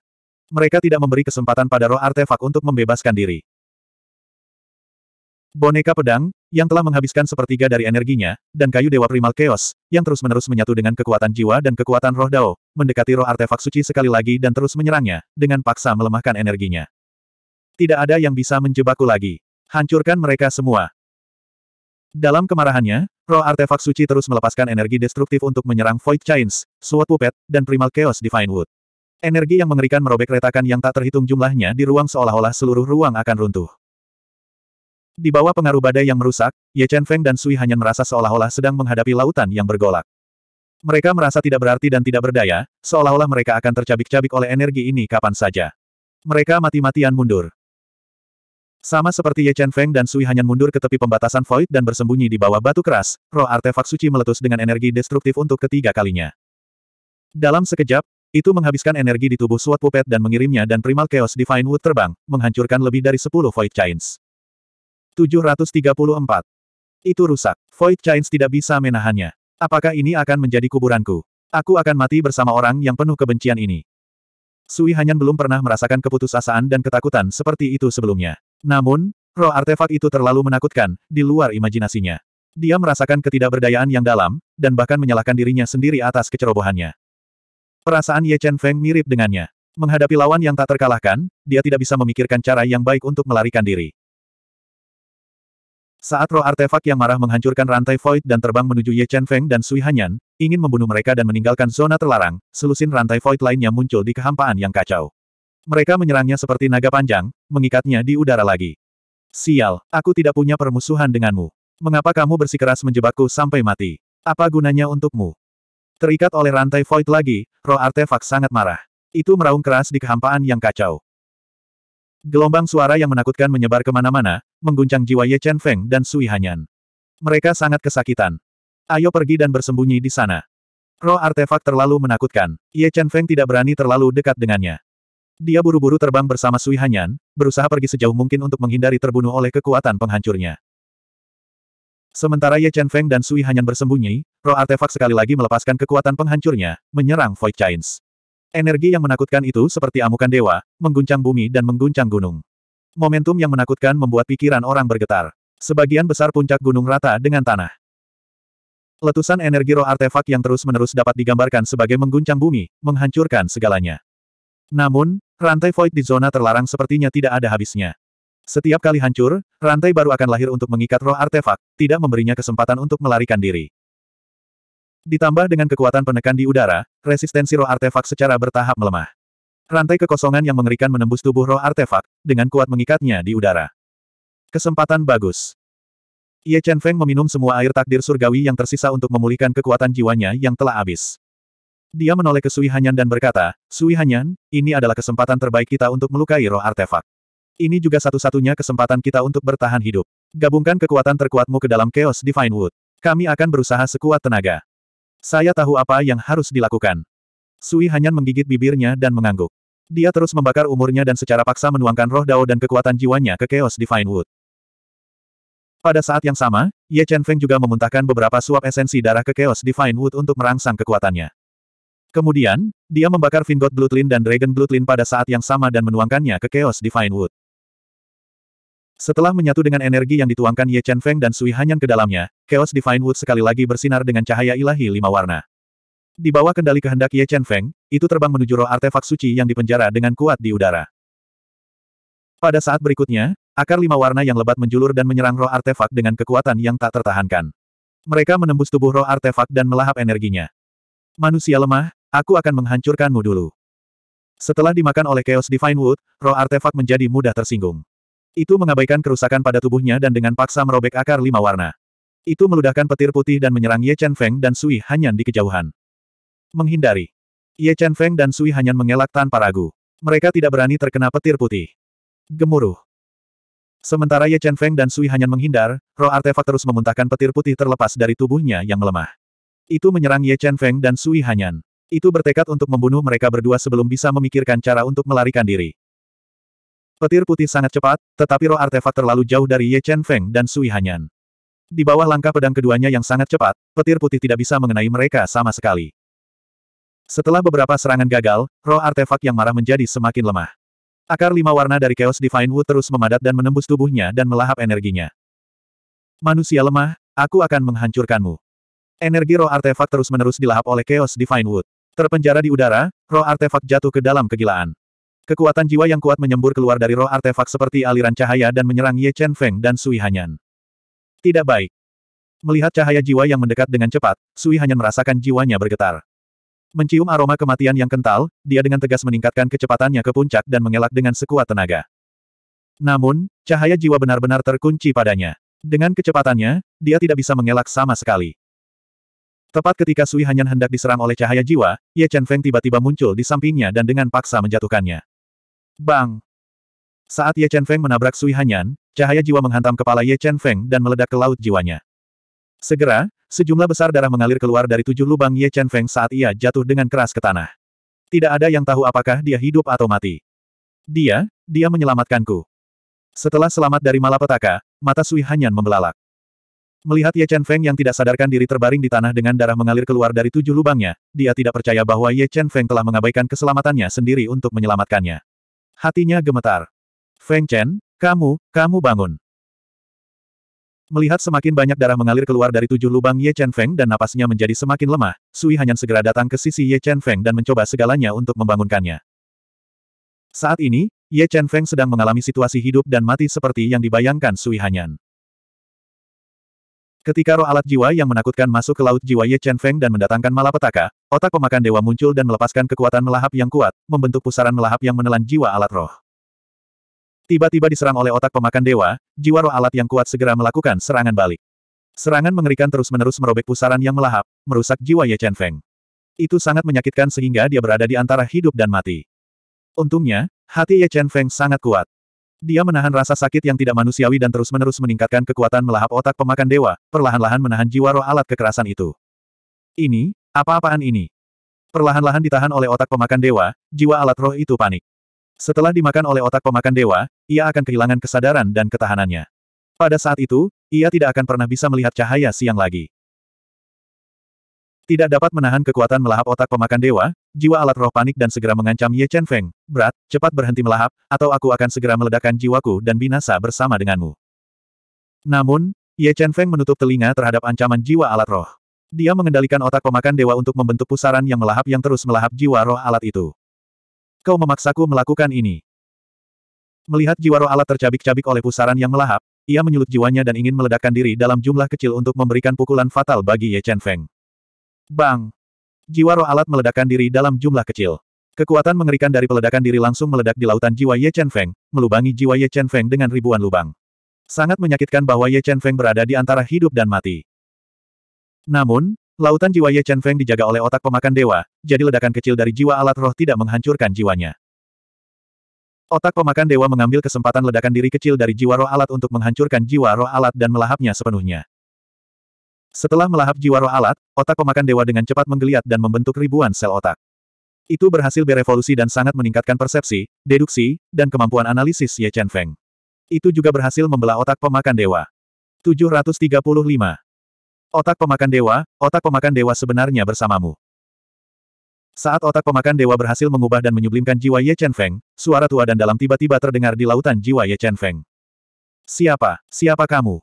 Mereka tidak memberi kesempatan pada roh artefak untuk membebaskan diri. Boneka pedang, yang telah menghabiskan sepertiga dari energinya, dan kayu Dewa Primal Chaos, yang terus-menerus menyatu dengan kekuatan jiwa dan kekuatan roh Dao, mendekati roh artefak suci sekali lagi dan terus menyerangnya, dengan paksa melemahkan energinya. Tidak ada yang bisa menjebakku lagi. Hancurkan mereka semua. Dalam kemarahannya, roh artefak suci terus melepaskan energi destruktif untuk menyerang Void Chains, Sword Puppet, dan Primal Chaos Divine Wood. Energi yang mengerikan merobek retakan yang tak terhitung jumlahnya di ruang seolah-olah seluruh ruang akan runtuh. Di bawah pengaruh badai yang merusak, Ye Chen Feng dan Sui Hanyan merasa seolah-olah sedang menghadapi lautan yang bergolak. Mereka merasa tidak berarti dan tidak berdaya, seolah-olah mereka akan tercabik-cabik oleh energi ini kapan saja. Mereka mati-matian mundur. Sama seperti Ye Chen Feng dan Sui Hanyan mundur ke tepi pembatasan void dan bersembunyi di bawah batu keras, roh artefak suci meletus dengan energi destruktif untuk ketiga kalinya. Dalam sekejap, itu menghabiskan energi di tubuh Suat Puppet dan mengirimnya dan Primal Chaos Divine Wood terbang, menghancurkan lebih dari 10 void chains. 734. Itu rusak. Void Chains tidak bisa menahannya. Apakah ini akan menjadi kuburanku? Aku akan mati bersama orang yang penuh kebencian ini. Sui Hanyan belum pernah merasakan keputusasaan dan ketakutan seperti itu sebelumnya. Namun, roh artefak itu terlalu menakutkan, di luar imajinasinya. Dia merasakan ketidakberdayaan yang dalam, dan bahkan menyalahkan dirinya sendiri atas kecerobohannya. Perasaan Ye Chen Feng mirip dengannya. Menghadapi lawan yang tak terkalahkan, dia tidak bisa memikirkan cara yang baik untuk melarikan diri. Saat roh artefak yang marah menghancurkan rantai void dan terbang menuju Ye Chen Feng dan Sui Hanyan, ingin membunuh mereka dan meninggalkan zona terlarang, selusin rantai void lainnya muncul di kehampaan yang kacau. Mereka menyerangnya seperti naga panjang, mengikatnya di udara lagi. Sial, aku tidak punya permusuhan denganmu. Mengapa kamu bersikeras menjebakku sampai mati? Apa gunanya untukmu? Terikat oleh rantai void lagi, roh artefak sangat marah. Itu meraung keras di kehampaan yang kacau. Gelombang suara yang menakutkan menyebar kemana-mana, mengguncang jiwa Ye Chen Feng dan Sui Hanyan. Mereka sangat kesakitan. Ayo pergi dan bersembunyi di sana. Roh artefak terlalu menakutkan. Ye Chen Feng tidak berani terlalu dekat dengannya. Dia buru-buru terbang bersama Sui Hanyan, berusaha pergi sejauh mungkin untuk menghindari terbunuh oleh kekuatan penghancurnya. Sementara Ye Chen Feng dan Sui Hanyan bersembunyi, roh artefak sekali lagi melepaskan kekuatan penghancurnya, menyerang Void Chains. Energi yang menakutkan itu seperti amukan dewa, mengguncang bumi dan mengguncang gunung. Momentum yang menakutkan membuat pikiran orang bergetar. Sebagian besar puncak gunung rata dengan tanah. Letusan energi roh artefak yang terus-menerus dapat digambarkan sebagai mengguncang bumi, menghancurkan segalanya. Namun, rantai void di zona terlarang sepertinya tidak ada habisnya. Setiap kali hancur, rantai baru akan lahir untuk mengikat roh artefak, tidak memberinya kesempatan untuk melarikan diri. Ditambah dengan kekuatan penekan di udara, resistensi roh artefak secara bertahap melemah. Rantai kekosongan yang mengerikan menembus tubuh roh artefak, dengan kuat mengikatnya di udara. Kesempatan bagus. Ye Chen Feng meminum semua air takdir surgawi yang tersisa untuk memulihkan kekuatan jiwanya yang telah habis. Dia menoleh ke Sui Hanyan dan berkata, Sui Hanyan, ini adalah kesempatan terbaik kita untuk melukai roh artefak. Ini juga satu-satunya kesempatan kita untuk bertahan hidup. Gabungkan kekuatan terkuatmu ke dalam Chaos Divine Wood. Kami akan berusaha sekuat tenaga. Saya tahu apa yang harus dilakukan. Sui hanya menggigit bibirnya dan mengangguk. Dia terus membakar umurnya dan secara paksa menuangkan roh Dao dan kekuatan jiwanya ke Chaos Divine Wood. Pada saat yang sama, Ye Chen Feng juga memuntahkan beberapa suap esensi darah ke Chaos Divine Wood untuk merangsang kekuatannya. Kemudian, dia membakar Vingot Bloodlin dan Dragon Bloodlin pada saat yang sama dan menuangkannya ke Chaos Divine Wood. Setelah menyatu dengan energi yang dituangkan Ye Chen Feng dan Sui Hanyan ke dalamnya, Chaos Divine Wood sekali lagi bersinar dengan cahaya ilahi lima warna. Di bawah kendali kehendak Ye Chen Feng, itu terbang menuju roh artefak suci yang dipenjara dengan kuat di udara. Pada saat berikutnya, akar lima warna yang lebat menjulur dan menyerang roh artefak dengan kekuatan yang tak tertahankan. Mereka menembus tubuh roh artefak dan melahap energinya. Manusia lemah, aku akan menghancurkanmu dulu. Setelah dimakan oleh Chaos Divine Wood, roh artefak menjadi mudah tersinggung. Itu mengabaikan kerusakan pada tubuhnya dan dengan paksa merobek akar lima warna. Itu meludahkan petir putih dan menyerang Ye Chen Feng dan Sui Hanyan di kejauhan. Menghindari. Ye Chen Feng dan Sui Hanyan mengelak tanpa ragu. Mereka tidak berani terkena petir putih. Gemuruh. Sementara Ye Chen Feng dan Sui Hanyan menghindar, roh artefak terus memuntahkan petir putih terlepas dari tubuhnya yang melemah. Itu menyerang Ye Chen Feng dan Sui Hanyan. Itu bertekad untuk membunuh mereka berdua sebelum bisa memikirkan cara untuk melarikan diri. Petir putih sangat cepat, tetapi roh artefak terlalu jauh dari Ye Chen Feng dan Sui Hanyan. Di bawah langkah pedang keduanya yang sangat cepat, petir putih tidak bisa mengenai mereka sama sekali. Setelah beberapa serangan gagal, roh artefak yang marah menjadi semakin lemah. Akar lima warna dari Chaos Divine Wood terus memadat dan menembus tubuhnya dan melahap energinya. Manusia lemah, aku akan menghancurkanmu. Energi roh artefak terus-menerus dilahap oleh Chaos Divine Wood. Terpenjara di udara, roh artefak jatuh ke dalam kegilaan. Kekuatan jiwa yang kuat menyembur keluar dari roh artefak seperti aliran cahaya dan menyerang Ye Chen Feng dan Sui Hanyan. Tidak baik. Melihat cahaya jiwa yang mendekat dengan cepat, Sui Hanyan merasakan jiwanya bergetar. Mencium aroma kematian yang kental, dia dengan tegas meningkatkan kecepatannya ke puncak dan mengelak dengan sekuat tenaga. Namun, cahaya jiwa benar-benar terkunci padanya. Dengan kecepatannya, dia tidak bisa mengelak sama sekali. Tepat ketika Sui Hanyan hendak diserang oleh cahaya jiwa, Ye Chen Feng tiba-tiba muncul di sampingnya dan dengan paksa menjatuhkannya. Bang! Saat Ye Chen Feng menabrak Sui Hanyan, cahaya jiwa menghantam kepala Ye Chen Feng dan meledak ke laut jiwanya. Segera, sejumlah besar darah mengalir keluar dari tujuh lubang Ye Chen Feng saat ia jatuh dengan keras ke tanah. Tidak ada yang tahu apakah dia hidup atau mati. Dia, dia menyelamatkanku. Setelah selamat dari malapetaka, mata Sui Hanyan membelalak. Melihat Ye Chen Feng yang tidak sadarkan diri terbaring di tanah dengan darah mengalir keluar dari tujuh lubangnya, dia tidak percaya bahwa Ye Chen Feng telah mengabaikan keselamatannya sendiri untuk menyelamatkannya. Hatinya gemetar. Feng Chen, kamu, kamu bangun. Melihat semakin banyak darah mengalir keluar dari tujuh lubang Ye Chen Feng dan napasnya menjadi semakin lemah, Sui Hanyan segera datang ke sisi Ye Chen Feng dan mencoba segalanya untuk membangunkannya. Saat ini, Ye Chen Feng sedang mengalami situasi hidup dan mati seperti yang dibayangkan Sui Hanyan. Ketika roh alat jiwa yang menakutkan masuk ke laut jiwa Ye Chen Feng dan mendatangkan malapetaka, otak pemakan dewa muncul dan melepaskan kekuatan melahap yang kuat, membentuk pusaran melahap yang menelan jiwa alat roh. Tiba-tiba diserang oleh otak pemakan dewa, jiwa roh alat yang kuat segera melakukan serangan balik. Serangan mengerikan terus-menerus merobek pusaran yang melahap, merusak jiwa Ye Chen Feng. Itu sangat menyakitkan sehingga dia berada di antara hidup dan mati. Untungnya, hati Ye Chen Feng sangat kuat. Dia menahan rasa sakit yang tidak manusiawi dan terus-menerus meningkatkan kekuatan melahap otak pemakan dewa, perlahan-lahan menahan jiwa roh alat kekerasan itu. Ini, apa-apaan ini? Perlahan-lahan ditahan oleh otak pemakan dewa, jiwa alat roh itu panik. Setelah dimakan oleh otak pemakan dewa, ia akan kehilangan kesadaran dan ketahanannya. Pada saat itu, ia tidak akan pernah bisa melihat cahaya siang lagi. Tidak dapat menahan kekuatan melahap otak pemakan dewa, jiwa alat roh panik dan segera mengancam Ye Chen Feng. Berat, cepat berhenti melahap, atau aku akan segera meledakkan jiwaku dan binasa bersama denganmu. Namun, Ye Chen Feng menutup telinga terhadap ancaman jiwa alat roh. Dia mengendalikan otak pemakan dewa untuk membentuk pusaran yang melahap yang terus melahap jiwa roh alat itu. Kau memaksaku melakukan ini. Melihat jiwa roh alat tercabik-cabik oleh pusaran yang melahap, ia menyulut jiwanya dan ingin meledakkan diri dalam jumlah kecil untuk memberikan pukulan fatal bagi Ye Chen Feng. Bang! Jiwa roh alat meledakkan diri dalam jumlah kecil. Kekuatan mengerikan dari peledakan diri langsung meledak di lautan jiwa Ye Chen Feng, melubangi jiwa Ye Chen Feng dengan ribuan lubang. Sangat menyakitkan bahwa Ye Chen Feng berada di antara hidup dan mati. Namun, lautan jiwa Ye Chen Feng dijaga oleh otak pemakan dewa, jadi ledakan kecil dari jiwa alat roh tidak menghancurkan jiwanya. Otak pemakan dewa mengambil kesempatan ledakan diri kecil dari jiwa roh alat untuk menghancurkan jiwa roh alat dan melahapnya sepenuhnya. Setelah melahap jiwa roh alat, otak pemakan dewa dengan cepat menggeliat dan membentuk ribuan sel otak. Itu berhasil berevolusi dan sangat meningkatkan persepsi, deduksi, dan kemampuan analisis Ye Chen Feng. Itu juga berhasil membelah otak pemakan dewa. 735. Otak pemakan dewa, otak pemakan dewa sebenarnya bersamamu. Saat otak pemakan dewa berhasil mengubah dan menyublimkan jiwa Ye Chen Feng, suara tua dan dalam tiba-tiba terdengar di lautan jiwa Ye Chen Feng. Siapa? Siapa kamu?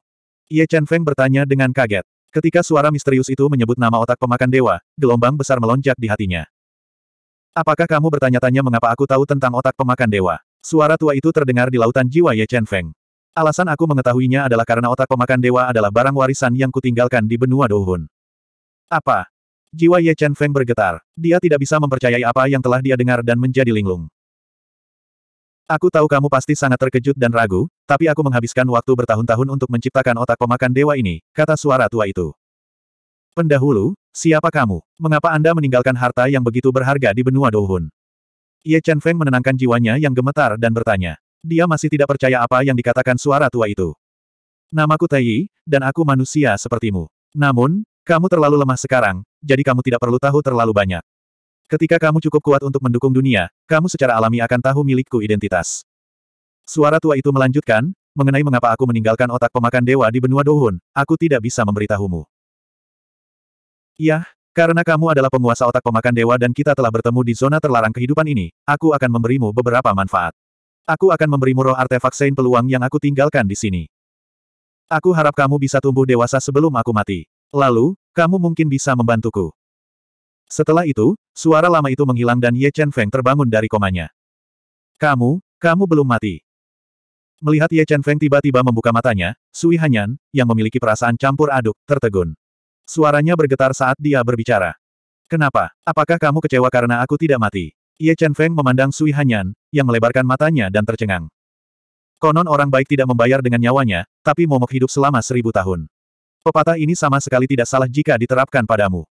Ye Chen Feng bertanya dengan kaget. Ketika suara misterius itu menyebut nama otak pemakan dewa, gelombang besar melonjak di hatinya. Apakah kamu bertanya-tanya mengapa aku tahu tentang otak pemakan dewa? Suara tua itu terdengar di lautan jiwa Ye Chen Feng. Alasan aku mengetahuinya adalah karena otak pemakan dewa adalah barang warisan yang kutinggalkan di benua Douhun. Apa? Jiwa Ye Chen Feng bergetar. Dia tidak bisa mempercayai apa yang telah dia dengar dan menjadi linglung. Aku tahu kamu pasti sangat terkejut dan ragu, tapi aku menghabiskan waktu bertahun-tahun untuk menciptakan otak pemakan dewa ini, kata suara tua itu. Pendahulu, siapa kamu? Mengapa Anda meninggalkan harta yang begitu berharga di benua Douhun? Ye Chen Feng menenangkan jiwanya yang gemetar dan bertanya. Dia masih tidak percaya apa yang dikatakan suara tua itu. Namaku Taiyi, dan aku manusia sepertimu. Namun, kamu terlalu lemah sekarang, jadi kamu tidak perlu tahu terlalu banyak. Ketika kamu cukup kuat untuk mendukung dunia, kamu secara alami akan tahu milikku identitas. Suara tua itu melanjutkan, mengenai mengapa aku meninggalkan otak pemakan dewa di benua Dohun, aku tidak bisa memberitahumu. Yah, karena kamu adalah penguasa otak pemakan dewa dan kita telah bertemu di zona terlarang kehidupan ini, aku akan memberimu beberapa manfaat. Aku akan memberimu roh artefak sein peluang yang aku tinggalkan di sini. Aku harap kamu bisa tumbuh dewasa sebelum aku mati. Lalu, kamu mungkin bisa membantuku. Setelah itu, suara lama itu menghilang dan Ye Chen Feng terbangun dari komanya. Kamu, kamu belum mati. Melihat Ye Chen Feng tiba-tiba membuka matanya, Sui Hanyan, yang memiliki perasaan campur aduk, tertegun. Suaranya bergetar saat dia berbicara. Kenapa? Apakah kamu kecewa karena aku tidak mati? Ye Chen Feng memandang Sui Hanyan, yang melebarkan matanya dan tercengang. Konon orang baik tidak membayar dengan nyawanya, tapi momok hidup selama seribu tahun. Pepatah ini sama sekali tidak salah jika diterapkan padamu.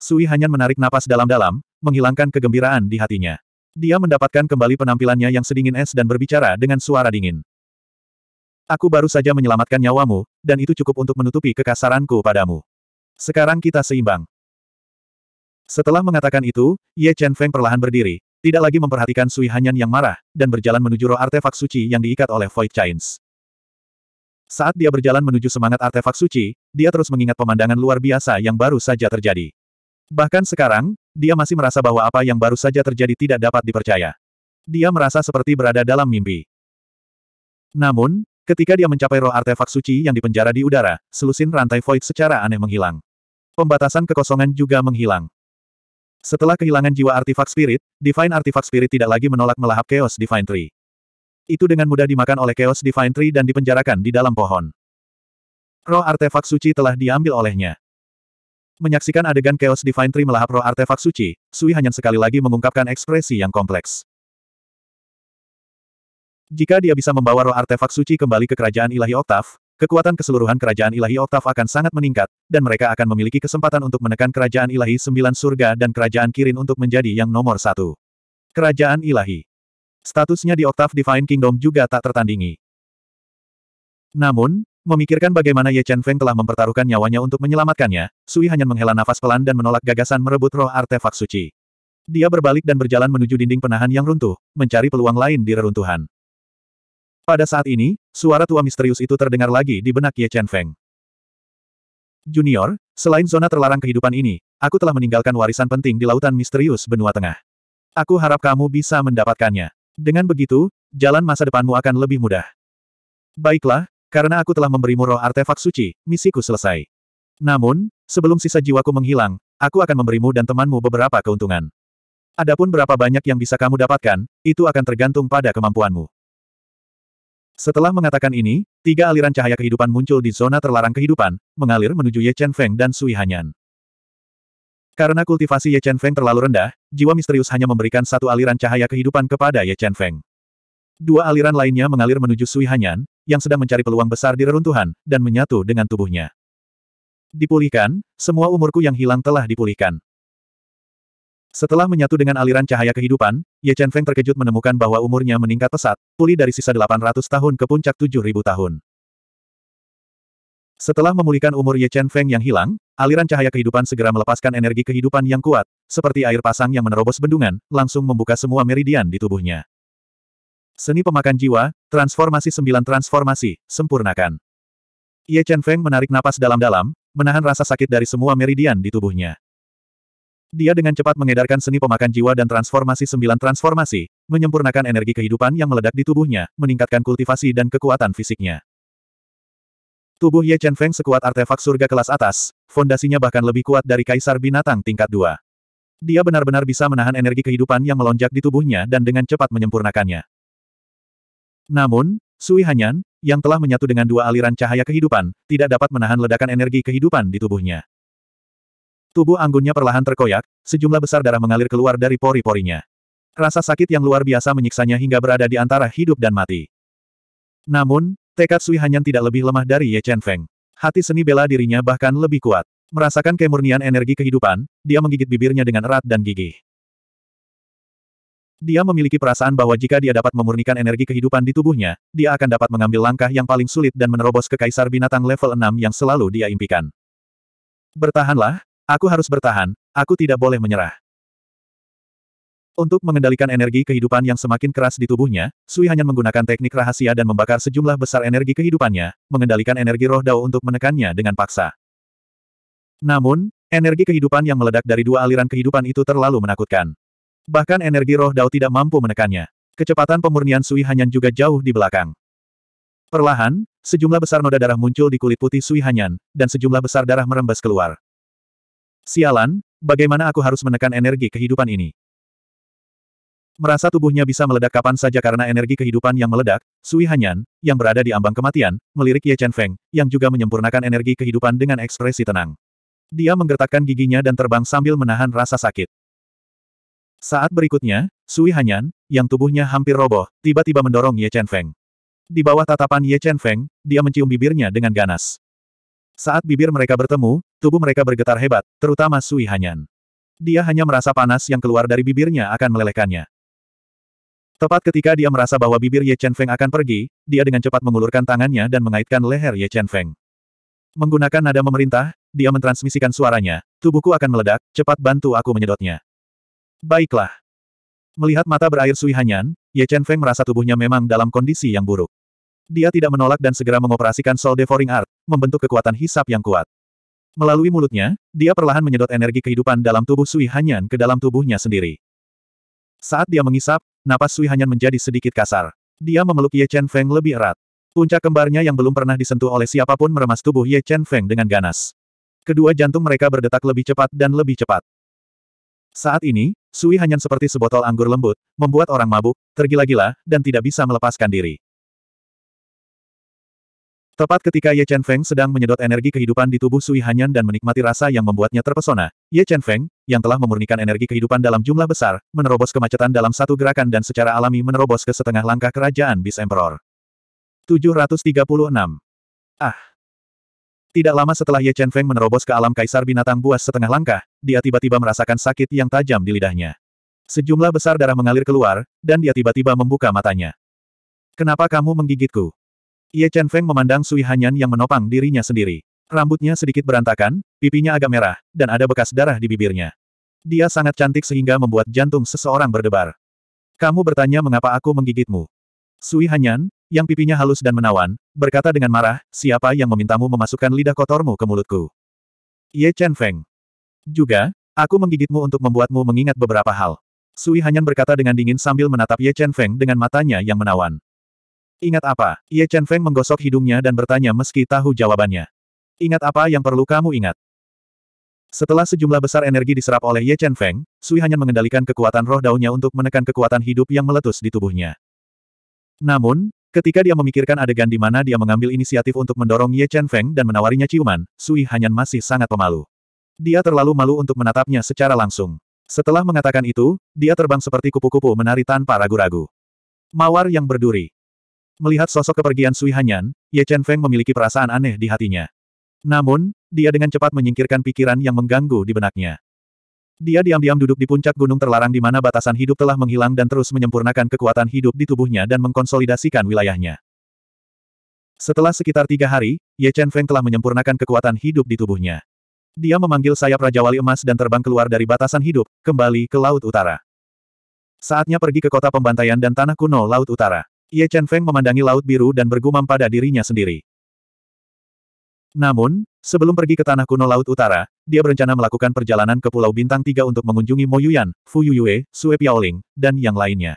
Sui Hanyan menarik napas dalam-dalam, menghilangkan kegembiraan di hatinya. Dia mendapatkan kembali penampilannya yang sedingin es dan berbicara dengan suara dingin. Aku baru saja menyelamatkan nyawamu, dan itu cukup untuk menutupi kekasaranku padamu. Sekarang kita seimbang. Setelah mengatakan itu, Ye Chen Feng perlahan berdiri, tidak lagi memperhatikan Sui Hanyan yang marah, dan berjalan menuju roh artefak suci yang diikat oleh Void Chains. Saat dia berjalan menuju semangat artefak suci, dia terus mengingat pemandangan luar biasa yang baru saja terjadi. Bahkan sekarang, dia masih merasa bahwa apa yang baru saja terjadi tidak dapat dipercaya. Dia merasa seperti berada dalam mimpi. Namun, ketika dia mencapai roh artefak suci yang dipenjara di udara, selusin rantai void secara aneh menghilang. Pembatasan kekosongan juga menghilang. Setelah kehilangan jiwa artefak spirit, Divine Artefak Spirit tidak lagi menolak melahap Chaos Divine Tree. Itu dengan mudah dimakan oleh Chaos Divine Tree dan dipenjarakan di dalam pohon. Roh artefak suci telah diambil olehnya. Menyaksikan adegan Chaos Divine Tree melahap roh artefak suci, Sui hanya sekali lagi mengungkapkan ekspresi yang kompleks. Jika dia bisa membawa roh artefak suci kembali ke kerajaan ilahi Oktav, kekuatan keseluruhan kerajaan ilahi Oktav akan sangat meningkat, dan mereka akan memiliki kesempatan untuk menekan kerajaan ilahi sembilan surga dan kerajaan Kirin untuk menjadi yang nomor satu. Kerajaan ilahi. Statusnya di Oktav Divine Kingdom juga tak tertandingi. Namun, Memikirkan bagaimana Ye Chen Feng telah mempertaruhkan nyawanya untuk menyelamatkannya, Sui hanya menghela nafas pelan dan menolak gagasan merebut roh artefak suci. Dia berbalik dan berjalan menuju dinding penahan yang runtuh, mencari peluang lain di reruntuhan. Pada saat ini, suara tua misterius itu terdengar lagi di benak Ye Chen Feng. Junior, selain zona terlarang kehidupan ini, aku telah meninggalkan warisan penting di lautan misterius benua tengah. Aku harap kamu bisa mendapatkannya. Dengan begitu, jalan masa depanmu akan lebih mudah. Baiklah, karena aku telah memberimu roh artefak suci, misiku selesai. Namun, sebelum sisa jiwaku menghilang, aku akan memberimu dan temanmu beberapa keuntungan. Adapun berapa banyak yang bisa kamu dapatkan, itu akan tergantung pada kemampuanmu. Setelah mengatakan ini, tiga aliran cahaya kehidupan muncul di zona terlarang kehidupan, mengalir menuju Ye Chen Feng dan Sui Hanyan. Karena kultivasi Ye Chen Feng terlalu rendah, jiwa misterius hanya memberikan satu aliran cahaya kehidupan kepada Ye Chen Feng. Dua aliran lainnya mengalir menuju Sui Hanyan, yang sedang mencari peluang besar di reruntuhan, dan menyatu dengan tubuhnya. Dipulihkan, semua umurku yang hilang telah dipulihkan. Setelah menyatu dengan aliran cahaya kehidupan, Ye Chen Feng terkejut menemukan bahwa umurnya meningkat pesat, pulih dari sisa 800 tahun ke puncak 7000 tahun. Setelah memulihkan umur Ye Chen Feng yang hilang, aliran cahaya kehidupan segera melepaskan energi kehidupan yang kuat, seperti air pasang yang menerobos bendungan, langsung membuka semua meridian di tubuhnya. Seni pemakan jiwa, transformasi sembilan transformasi, sempurnakan. Ye Chen Feng menarik napas dalam-dalam, menahan rasa sakit dari semua meridian di tubuhnya. Dia dengan cepat mengedarkan seni pemakan jiwa dan transformasi sembilan transformasi, menyempurnakan energi kehidupan yang meledak di tubuhnya, meningkatkan kultivasi dan kekuatan fisiknya. Tubuh Ye Chen Feng sekuat artefak surga kelas atas, fondasinya bahkan lebih kuat dari kaisar binatang tingkat dua. Dia benar-benar bisa menahan energi kehidupan yang melonjak di tubuhnya dan dengan cepat menyempurnakannya. Namun, Sui Hanyan, yang telah menyatu dengan dua aliran cahaya kehidupan, tidak dapat menahan ledakan energi kehidupan di tubuhnya. Tubuh anggunnya perlahan terkoyak, sejumlah besar darah mengalir keluar dari pori-porinya. Rasa sakit yang luar biasa menyiksanya hingga berada di antara hidup dan mati. Namun, tekad Sui Hanyan tidak lebih lemah dari Ye Chen Feng. Hati seni bela dirinya bahkan lebih kuat. Merasakan kemurnian energi kehidupan, dia menggigit bibirnya dengan erat dan gigih. Dia memiliki perasaan bahwa jika dia dapat memurnikan energi kehidupan di tubuhnya, dia akan dapat mengambil langkah yang paling sulit dan menerobos ke kaisar binatang level 6 yang selalu dia impikan. Bertahanlah, aku harus bertahan, aku tidak boleh menyerah. Untuk mengendalikan energi kehidupan yang semakin keras di tubuhnya, Sui hanya menggunakan teknik rahasia dan membakar sejumlah besar energi kehidupannya, mengendalikan energi roh dao untuk menekannya dengan paksa. Namun, energi kehidupan yang meledak dari dua aliran kehidupan itu terlalu menakutkan. Bahkan energi roh Dao tidak mampu menekannya. Kecepatan pemurnian Sui Hanyan juga jauh di belakang. Perlahan, sejumlah besar noda darah muncul di kulit putih Sui Hanyan, dan sejumlah besar darah merembes keluar. Sialan, bagaimana aku harus menekan energi kehidupan ini? Merasa tubuhnya bisa meledak kapan saja karena energi kehidupan yang meledak, Sui Hanyan, yang berada di ambang kematian, melirik Ye Chen Feng, yang juga menyempurnakan energi kehidupan dengan ekspresi tenang. Dia menggertakkan giginya dan terbang sambil menahan rasa sakit. Saat berikutnya, Sui Hanyan, yang tubuhnya hampir roboh, tiba-tiba mendorong Ye Chen Feng. Di bawah tatapan Ye Chen Feng, dia mencium bibirnya dengan ganas. Saat bibir mereka bertemu, tubuh mereka bergetar hebat, terutama Sui Hanyan. Dia hanya merasa panas yang keluar dari bibirnya akan melelehkannya. Tepat ketika dia merasa bahwa bibir Ye Chen Feng akan pergi, dia dengan cepat mengulurkan tangannya dan mengaitkan leher Ye Chen Feng. Menggunakan nada memerintah, dia mentransmisikan suaranya, tubuhku akan meledak, cepat bantu aku menyedotnya. Baiklah. Melihat mata berair Sui Hanyan, Ye Chen Feng merasa tubuhnya memang dalam kondisi yang buruk. Dia tidak menolak dan segera mengoperasikan Soul Devouring Art, membentuk kekuatan hisap yang kuat. Melalui mulutnya, dia perlahan menyedot energi kehidupan dalam tubuh Sui Hanyan ke dalam tubuhnya sendiri. Saat dia mengisap, napas Sui Hanyan menjadi sedikit kasar. Dia memeluk Ye Chen Feng lebih erat. Puncak kembarnya yang belum pernah disentuh oleh siapapun meremas tubuh Ye Chen Feng dengan ganas. Kedua jantung mereka berdetak lebih cepat dan lebih cepat. Saat ini, Sui Hanyan seperti sebotol anggur lembut, membuat orang mabuk, tergila-gila, dan tidak bisa melepaskan diri. Tepat ketika Ye Chen Feng sedang menyedot energi kehidupan di tubuh Sui Hanyan dan menikmati rasa yang membuatnya terpesona, Ye Chen Feng, yang telah memurnikan energi kehidupan dalam jumlah besar, menerobos kemacetan dalam satu gerakan dan secara alami menerobos ke setengah langkah kerajaan bis Emperor. 736. Ah! Tidak lama setelah Ye Chen Feng menerobos ke alam kaisar binatang buas setengah langkah, dia tiba-tiba merasakan sakit yang tajam di lidahnya. Sejumlah besar darah mengalir keluar, dan dia tiba-tiba membuka matanya. Kenapa kamu menggigitku? Ye Chen Feng memandang Sui Hanyan yang menopang dirinya sendiri. Rambutnya sedikit berantakan, pipinya agak merah, dan ada bekas darah di bibirnya. Dia sangat cantik sehingga membuat jantung seseorang berdebar. Kamu bertanya mengapa aku menggigitmu. Sui Hanyan, yang pipinya halus dan menawan, berkata dengan marah, siapa yang memintamu memasukkan lidah kotormu ke mulutku? Ye Chen Feng. Juga, aku menggigitmu untuk membuatmu mengingat beberapa hal. Sui Hanyan berkata dengan dingin sambil menatap Ye Chen Feng dengan matanya yang menawan. Ingat apa? Ye Chen Feng menggosok hidungnya dan bertanya meski tahu jawabannya. Ingat apa yang perlu kamu ingat? Setelah sejumlah besar energi diserap oleh Ye Chen Feng, Sui Hanyan mengendalikan kekuatan roh daunnya untuk menekan kekuatan hidup yang meletus di tubuhnya. Namun, Ketika dia memikirkan adegan di mana dia mengambil inisiatif untuk mendorong Ye Chen Feng dan menawarinya ciuman, Sui Hanyan masih sangat pemalu. Dia terlalu malu untuk menatapnya secara langsung. Setelah mengatakan itu, dia terbang seperti kupu-kupu menari tanpa ragu-ragu. Mawar yang berduri. Melihat sosok kepergian Sui Hanyan, Ye Chen Feng memiliki perasaan aneh di hatinya. Namun, dia dengan cepat menyingkirkan pikiran yang mengganggu di benaknya. Dia diam-diam duduk di puncak gunung terlarang di mana batasan hidup telah menghilang dan terus menyempurnakan kekuatan hidup di tubuhnya dan mengkonsolidasikan wilayahnya. Setelah sekitar tiga hari, Ye Chen Feng telah menyempurnakan kekuatan hidup di tubuhnya. Dia memanggil sayap Raja Wali Emas dan terbang keluar dari batasan hidup, kembali ke Laut Utara. Saatnya pergi ke kota pembantaian dan tanah kuno Laut Utara. Ye Chen Feng memandangi Laut Biru dan bergumam pada dirinya sendiri. Namun, sebelum pergi ke tanah kuno Laut Utara, dia berencana melakukan perjalanan ke Pulau Bintang Tiga untuk mengunjungi Mo Yuyan, Fu Yuyue, Sue Piaoling, dan yang lainnya.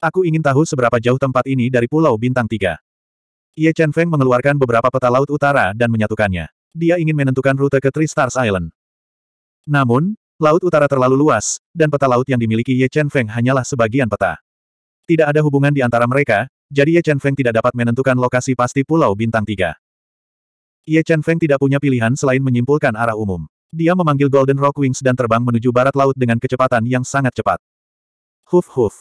Aku ingin tahu seberapa jauh tempat ini dari Pulau Bintang Tiga. Ye Chen Feng mengeluarkan beberapa peta Laut Utara dan menyatukannya. Dia ingin menentukan rute ke Three Stars Island. Namun, Laut Utara terlalu luas, dan peta laut yang dimiliki Ye Chen Feng hanyalah sebagian peta. Tidak ada hubungan di antara mereka, jadi Ye Chen Feng tidak dapat menentukan lokasi pasti Pulau Bintang Tiga. Ye Chen Feng tidak punya pilihan selain menyimpulkan arah umum. Dia memanggil Golden Rock Wings dan terbang menuju barat laut dengan kecepatan yang sangat cepat. Huf huf.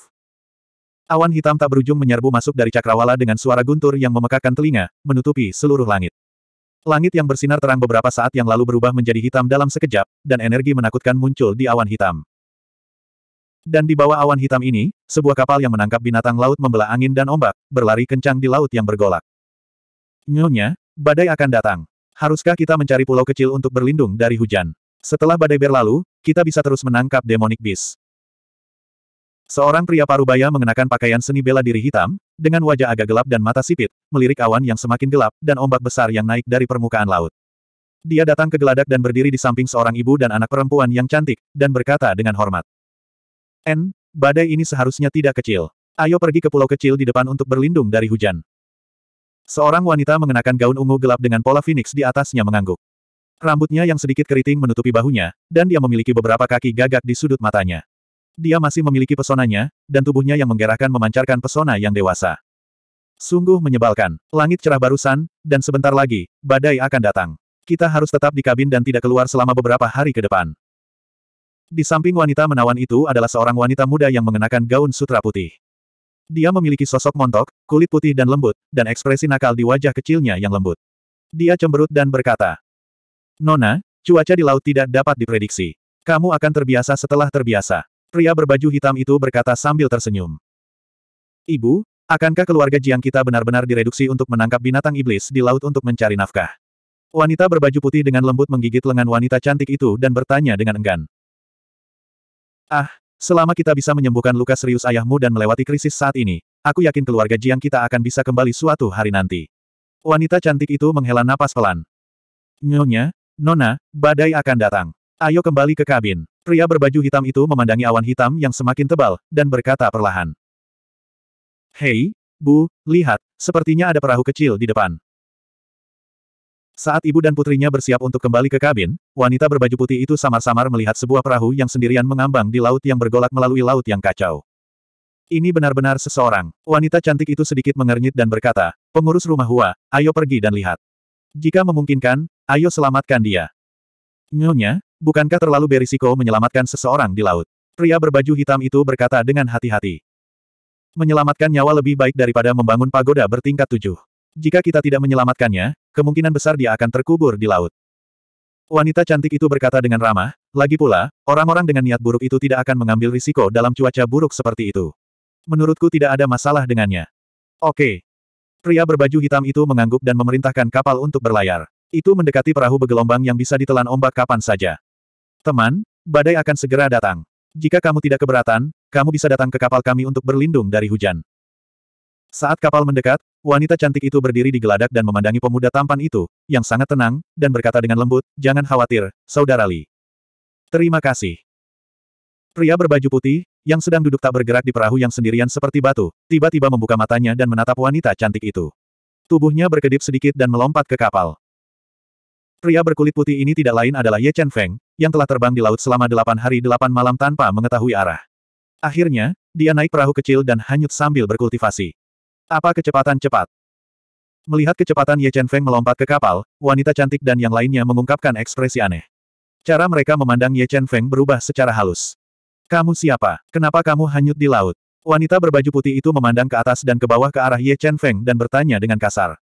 Awan hitam tak berujung menyerbu masuk dari cakrawala dengan suara guntur yang memekakan telinga, menutupi seluruh langit. Langit yang bersinar terang beberapa saat yang lalu berubah menjadi hitam dalam sekejap, dan energi menakutkan muncul di awan hitam. Dan di bawah awan hitam ini, sebuah kapal yang menangkap binatang laut membelah angin dan ombak, berlari kencang di laut yang bergolak. Nyonya, Badai akan datang. Haruskah kita mencari pulau kecil untuk berlindung dari hujan? Setelah badai berlalu, kita bisa terus menangkap demonic beast. Seorang pria parubaya mengenakan pakaian seni bela diri hitam, dengan wajah agak gelap dan mata sipit, melirik awan yang semakin gelap, dan ombak besar yang naik dari permukaan laut. Dia datang ke geladak dan berdiri di samping seorang ibu dan anak perempuan yang cantik, dan berkata dengan hormat. N, badai ini seharusnya tidak kecil. Ayo pergi ke pulau kecil di depan untuk berlindung dari hujan. Seorang wanita mengenakan gaun ungu gelap dengan pola phoenix di atasnya mengangguk. Rambutnya yang sedikit keriting menutupi bahunya, dan dia memiliki beberapa kaki gagak di sudut matanya. Dia masih memiliki pesonanya, dan tubuhnya yang menggerakkan memancarkan pesona yang dewasa. Sungguh menyebalkan, langit cerah barusan, dan sebentar lagi, badai akan datang. Kita harus tetap di kabin dan tidak keluar selama beberapa hari ke depan. Di samping wanita menawan itu adalah seorang wanita muda yang mengenakan gaun sutra putih. Dia memiliki sosok montok, kulit putih dan lembut, dan ekspresi nakal di wajah kecilnya yang lembut. Dia cemberut dan berkata, Nona, cuaca di laut tidak dapat diprediksi. Kamu akan terbiasa setelah terbiasa. Pria berbaju hitam itu berkata sambil tersenyum. Ibu, akankah keluarga Jiang kita benar-benar direduksi untuk menangkap binatang iblis di laut untuk mencari nafkah? Wanita berbaju putih dengan lembut menggigit lengan wanita cantik itu dan bertanya dengan enggan. Ah, Selama kita bisa menyembuhkan luka serius ayahmu dan melewati krisis saat ini, aku yakin keluarga Jiang kita akan bisa kembali suatu hari nanti. Wanita cantik itu menghela napas pelan. Nyonya, Nona, badai akan datang. Ayo kembali ke kabin. Pria berbaju hitam itu memandangi awan hitam yang semakin tebal, dan berkata perlahan. Hei, Bu, lihat, sepertinya ada perahu kecil di depan. Saat ibu dan putrinya bersiap untuk kembali ke kabin, wanita berbaju putih itu samar-samar melihat sebuah perahu yang sendirian mengambang di laut yang bergolak melalui laut yang kacau. Ini benar-benar seseorang. Wanita cantik itu sedikit mengernyit dan berkata, pengurus rumah Hua, ayo pergi dan lihat. Jika memungkinkan, ayo selamatkan dia. Nyonya, bukankah terlalu berisiko menyelamatkan seseorang di laut? Pria berbaju hitam itu berkata dengan hati-hati. Menyelamatkan nyawa lebih baik daripada membangun pagoda bertingkat tujuh. Jika kita tidak menyelamatkannya, kemungkinan besar dia akan terkubur di laut. Wanita cantik itu berkata dengan ramah, lagi pula, orang-orang dengan niat buruk itu tidak akan mengambil risiko dalam cuaca buruk seperti itu. Menurutku tidak ada masalah dengannya. Oke. Pria berbaju hitam itu mengangguk dan memerintahkan kapal untuk berlayar. Itu mendekati perahu bergelombang yang bisa ditelan ombak kapan saja. Teman, badai akan segera datang. Jika kamu tidak keberatan, kamu bisa datang ke kapal kami untuk berlindung dari hujan. Saat kapal mendekat, wanita cantik itu berdiri di geladak dan memandangi pemuda tampan itu, yang sangat tenang, dan berkata dengan lembut, jangan khawatir, Saudara Li. Terima kasih. Pria berbaju putih, yang sedang duduk tak bergerak di perahu yang sendirian seperti batu, tiba-tiba membuka matanya dan menatap wanita cantik itu. Tubuhnya berkedip sedikit dan melompat ke kapal. Pria berkulit putih ini tidak lain adalah Ye Chen Feng, yang telah terbang di laut selama delapan hari delapan malam tanpa mengetahui arah. Akhirnya, dia naik perahu kecil dan hanyut sambil berkultivasi. Apa kecepatan cepat? Melihat kecepatan Ye Chen Feng melompat ke kapal, wanita cantik dan yang lainnya mengungkapkan ekspresi aneh. Cara mereka memandang Ye Chen Feng berubah secara halus. Kamu siapa? Kenapa kamu hanyut di laut? Wanita berbaju putih itu memandang ke atas dan ke bawah ke arah Ye Chen Feng dan bertanya dengan kasar.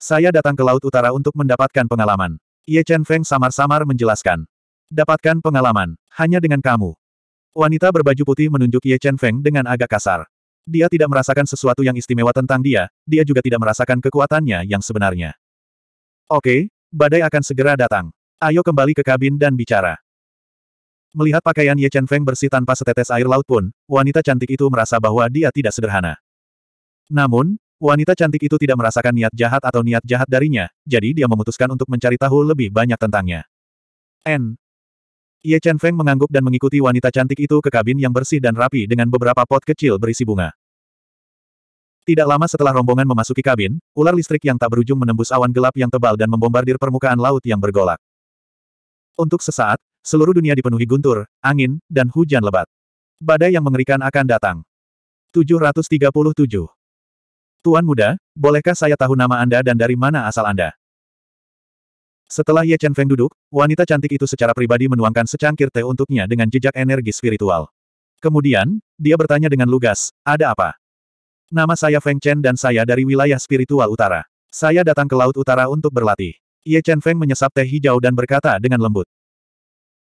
Saya datang ke Laut Utara untuk mendapatkan pengalaman. Ye Chen Feng samar-samar menjelaskan. Dapatkan pengalaman, hanya dengan kamu. Wanita berbaju putih menunjuk Ye Chen Feng dengan agak kasar. Dia tidak merasakan sesuatu yang istimewa tentang dia, dia juga tidak merasakan kekuatannya yang sebenarnya. Oke, badai akan segera datang. Ayo kembali ke kabin dan bicara. Melihat pakaian Ye Chen Feng bersih tanpa setetes air laut pun, wanita cantik itu merasa bahwa dia tidak sederhana. Namun, wanita cantik itu tidak merasakan niat jahat atau niat jahat darinya, jadi dia memutuskan untuk mencari tahu lebih banyak tentangnya. N. Ye Chen Feng mengangguk dan mengikuti wanita cantik itu ke kabin yang bersih dan rapi dengan beberapa pot kecil berisi bunga. Tidak lama setelah rombongan memasuki kabin, ular listrik yang tak berujung menembus awan gelap yang tebal dan membombardir permukaan laut yang bergolak. Untuk sesaat, seluruh dunia dipenuhi guntur, angin, dan hujan lebat. Badai yang mengerikan akan datang. 737. Tuan muda, bolehkah saya tahu nama Anda dan dari mana asal Anda? Setelah Ye Chen Feng duduk, wanita cantik itu secara pribadi menuangkan secangkir teh untuknya dengan jejak energi spiritual. Kemudian, dia bertanya dengan lugas, ada apa? Nama saya Feng Chen dan saya dari wilayah spiritual utara. Saya datang ke Laut Utara untuk berlatih. Ye Chen Feng menyesap teh hijau dan berkata dengan lembut.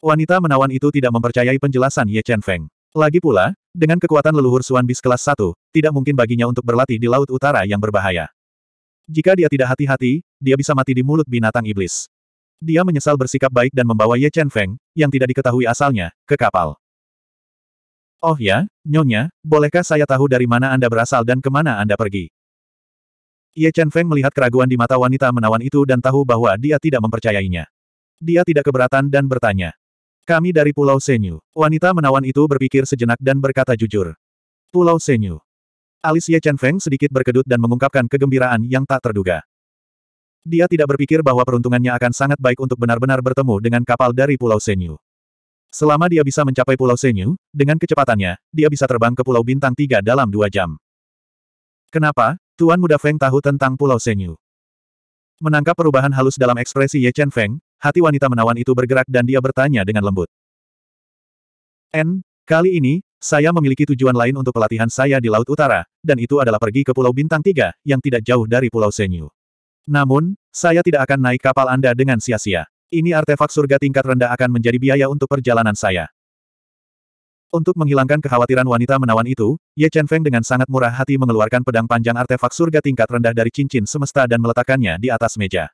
Wanita menawan itu tidak mempercayai penjelasan Ye Chen Feng. Lagi pula, dengan kekuatan leluhur Suan Bis kelas 1, tidak mungkin baginya untuk berlatih di Laut Utara yang berbahaya. Jika dia tidak hati-hati, dia bisa mati di mulut binatang iblis. Dia menyesal bersikap baik dan membawa Ye Chen Feng, yang tidak diketahui asalnya, ke kapal. Oh ya, Nyonya, bolehkah saya tahu dari mana Anda berasal dan kemana Anda pergi? Ye Chen Feng melihat keraguan di mata wanita menawan itu dan tahu bahwa dia tidak mempercayainya. Dia tidak keberatan dan bertanya. Kami dari Pulau Senyu. Wanita menawan itu berpikir sejenak dan berkata jujur. Pulau Senyu. Alis Ye Chen Feng sedikit berkedut dan mengungkapkan kegembiraan yang tak terduga. Dia tidak berpikir bahwa peruntungannya akan sangat baik untuk benar-benar bertemu dengan kapal dari Pulau Senyu. Selama dia bisa mencapai Pulau Senyu, dengan kecepatannya, dia bisa terbang ke Pulau Bintang Tiga dalam dua jam. Kenapa, Tuan Muda Feng tahu tentang Pulau Senyu? Menangkap perubahan halus dalam ekspresi Ye Chen Feng, hati wanita menawan itu bergerak dan dia bertanya dengan lembut. N, kali ini, saya memiliki tujuan lain untuk pelatihan saya di Laut Utara, dan itu adalah pergi ke Pulau Bintang Tiga, yang tidak jauh dari Pulau Senyu. Namun, saya tidak akan naik kapal Anda dengan sia-sia. Ini artefak surga tingkat rendah akan menjadi biaya untuk perjalanan saya. Untuk menghilangkan kekhawatiran wanita menawan itu, Ye Chen Feng dengan sangat murah hati mengeluarkan pedang panjang artefak surga tingkat rendah dari cincin semesta dan meletakkannya di atas meja.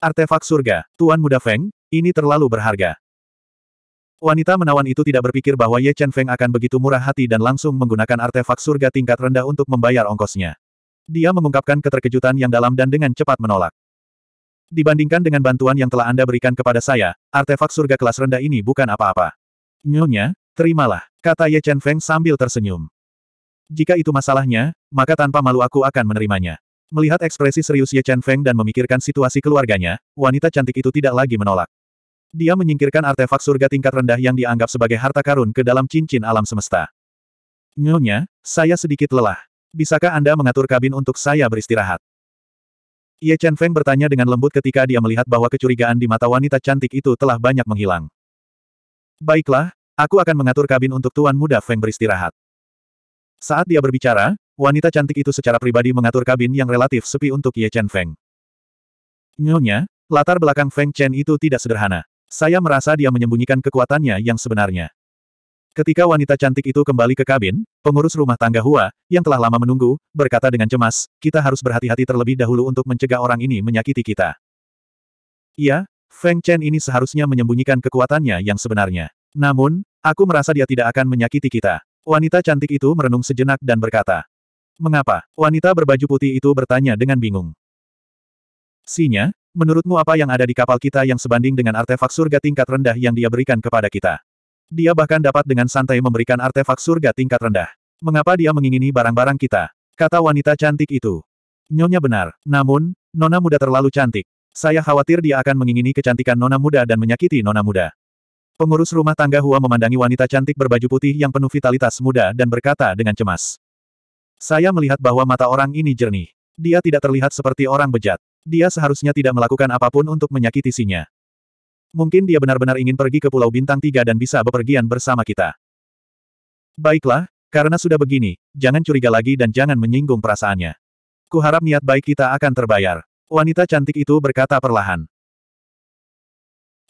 Artefak surga, Tuan Muda Feng, ini terlalu berharga. Wanita menawan itu tidak berpikir bahwa Ye Chen Feng akan begitu murah hati dan langsung menggunakan artefak surga tingkat rendah untuk membayar ongkosnya. Dia mengungkapkan keterkejutan yang dalam dan dengan cepat menolak. Dibandingkan dengan bantuan yang telah Anda berikan kepada saya, artefak surga kelas rendah ini bukan apa-apa. Nyonya, terimalah, kata Ye Chen Feng sambil tersenyum. Jika itu masalahnya, maka tanpa malu aku akan menerimanya. Melihat ekspresi serius Ye Chen Feng dan memikirkan situasi keluarganya, wanita cantik itu tidak lagi menolak. Dia menyingkirkan artefak surga tingkat rendah yang dianggap sebagai harta karun ke dalam cincin alam semesta. Nyonya, saya sedikit lelah. Bisakah Anda mengatur kabin untuk saya beristirahat? Ye Chen Feng bertanya dengan lembut ketika dia melihat bahwa kecurigaan di mata wanita cantik itu telah banyak menghilang. Baiklah, aku akan mengatur kabin untuk Tuan Muda Feng beristirahat. Saat dia berbicara, wanita cantik itu secara pribadi mengatur kabin yang relatif sepi untuk Ye Chen Feng. Nyonya, latar belakang Feng Chen itu tidak sederhana. Saya merasa dia menyembunyikan kekuatannya yang sebenarnya. Ketika wanita cantik itu kembali ke kabin, pengurus rumah tangga Hua, yang telah lama menunggu, berkata dengan cemas, kita harus berhati-hati terlebih dahulu untuk mencegah orang ini menyakiti kita. "Ya, Feng Chen ini seharusnya menyembunyikan kekuatannya yang sebenarnya. Namun, aku merasa dia tidak akan menyakiti kita. Wanita cantik itu merenung sejenak dan berkata. Mengapa? Wanita berbaju putih itu bertanya dengan bingung. Sinya, menurutmu apa yang ada di kapal kita yang sebanding dengan artefak surga tingkat rendah yang dia berikan kepada kita? Dia bahkan dapat dengan santai memberikan artefak surga tingkat rendah. Mengapa dia mengingini barang-barang kita? Kata wanita cantik itu. Nyonya benar. Namun, nona muda terlalu cantik. Saya khawatir dia akan mengingini kecantikan nona muda dan menyakiti nona muda. Pengurus rumah tangga Hua memandangi wanita cantik berbaju putih yang penuh vitalitas muda dan berkata dengan cemas. Saya melihat bahwa mata orang ini jernih. Dia tidak terlihat seperti orang bejat. Dia seharusnya tidak melakukan apapun untuk menyakiti sinya. Mungkin dia benar-benar ingin pergi ke Pulau Bintang Tiga dan bisa bepergian bersama kita. Baiklah, karena sudah begini, jangan curiga lagi dan jangan menyinggung perasaannya. Kuharap niat baik kita akan terbayar. Wanita cantik itu berkata perlahan.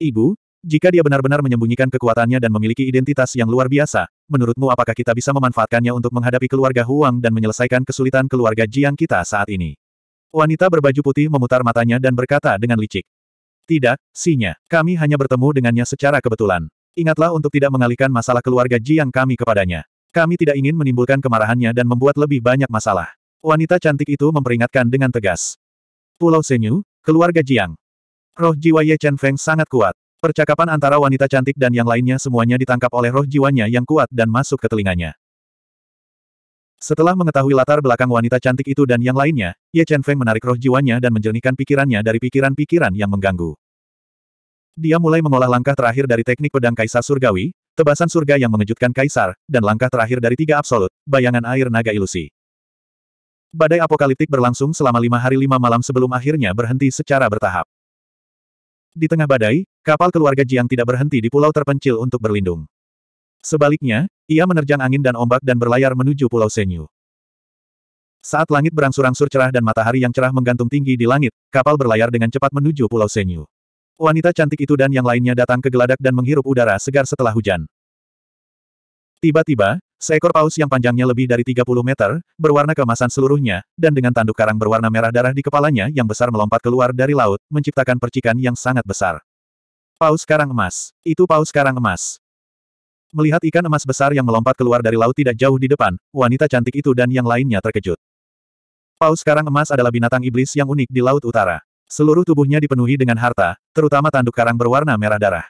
Ibu, jika dia benar-benar menyembunyikan kekuatannya dan memiliki identitas yang luar biasa, menurutmu apakah kita bisa memanfaatkannya untuk menghadapi keluarga Huang dan menyelesaikan kesulitan keluarga Jiang kita saat ini? Wanita berbaju putih memutar matanya dan berkata dengan licik. Tidak, sinya. Kami hanya bertemu dengannya secara kebetulan. Ingatlah untuk tidak mengalihkan masalah keluarga Jiang kami kepadanya. Kami tidak ingin menimbulkan kemarahannya dan membuat lebih banyak masalah. Wanita cantik itu memperingatkan dengan tegas. Pulau Senyu, keluarga Jiang. Roh jiwa Ye Chen Feng sangat kuat. Percakapan antara wanita cantik dan yang lainnya semuanya ditangkap oleh roh jiwanya yang kuat dan masuk ke telinganya. Setelah mengetahui latar belakang wanita cantik itu dan yang lainnya, Ye Chen Feng menarik roh jiwanya dan menjernihkan pikirannya dari pikiran-pikiran yang mengganggu. Dia mulai mengolah langkah terakhir dari teknik pedang kaisar surgawi, tebasan surga yang mengejutkan kaisar, dan langkah terakhir dari tiga absolut, bayangan air naga ilusi. Badai apokaliptik berlangsung selama lima hari lima malam sebelum akhirnya berhenti secara bertahap. Di tengah badai, kapal keluarga Jiang tidak berhenti di pulau terpencil untuk berlindung. Sebaliknya, ia menerjang angin dan ombak dan berlayar menuju Pulau Senyu. Saat langit berangsur-angsur cerah dan matahari yang cerah menggantung tinggi di langit, kapal berlayar dengan cepat menuju Pulau Senyu. Wanita cantik itu dan yang lainnya datang ke geladak dan menghirup udara segar setelah hujan. Tiba-tiba, seekor paus yang panjangnya lebih dari 30 meter, berwarna kemasan seluruhnya, dan dengan tanduk karang berwarna merah darah di kepalanya yang besar melompat keluar dari laut, menciptakan percikan yang sangat besar. Paus karang emas. Itu paus karang emas. Melihat ikan emas besar yang melompat keluar dari laut tidak jauh di depan, wanita cantik itu dan yang lainnya terkejut. Paus karang emas adalah binatang iblis yang unik di Laut Utara. Seluruh tubuhnya dipenuhi dengan harta, terutama tanduk karang berwarna merah darah.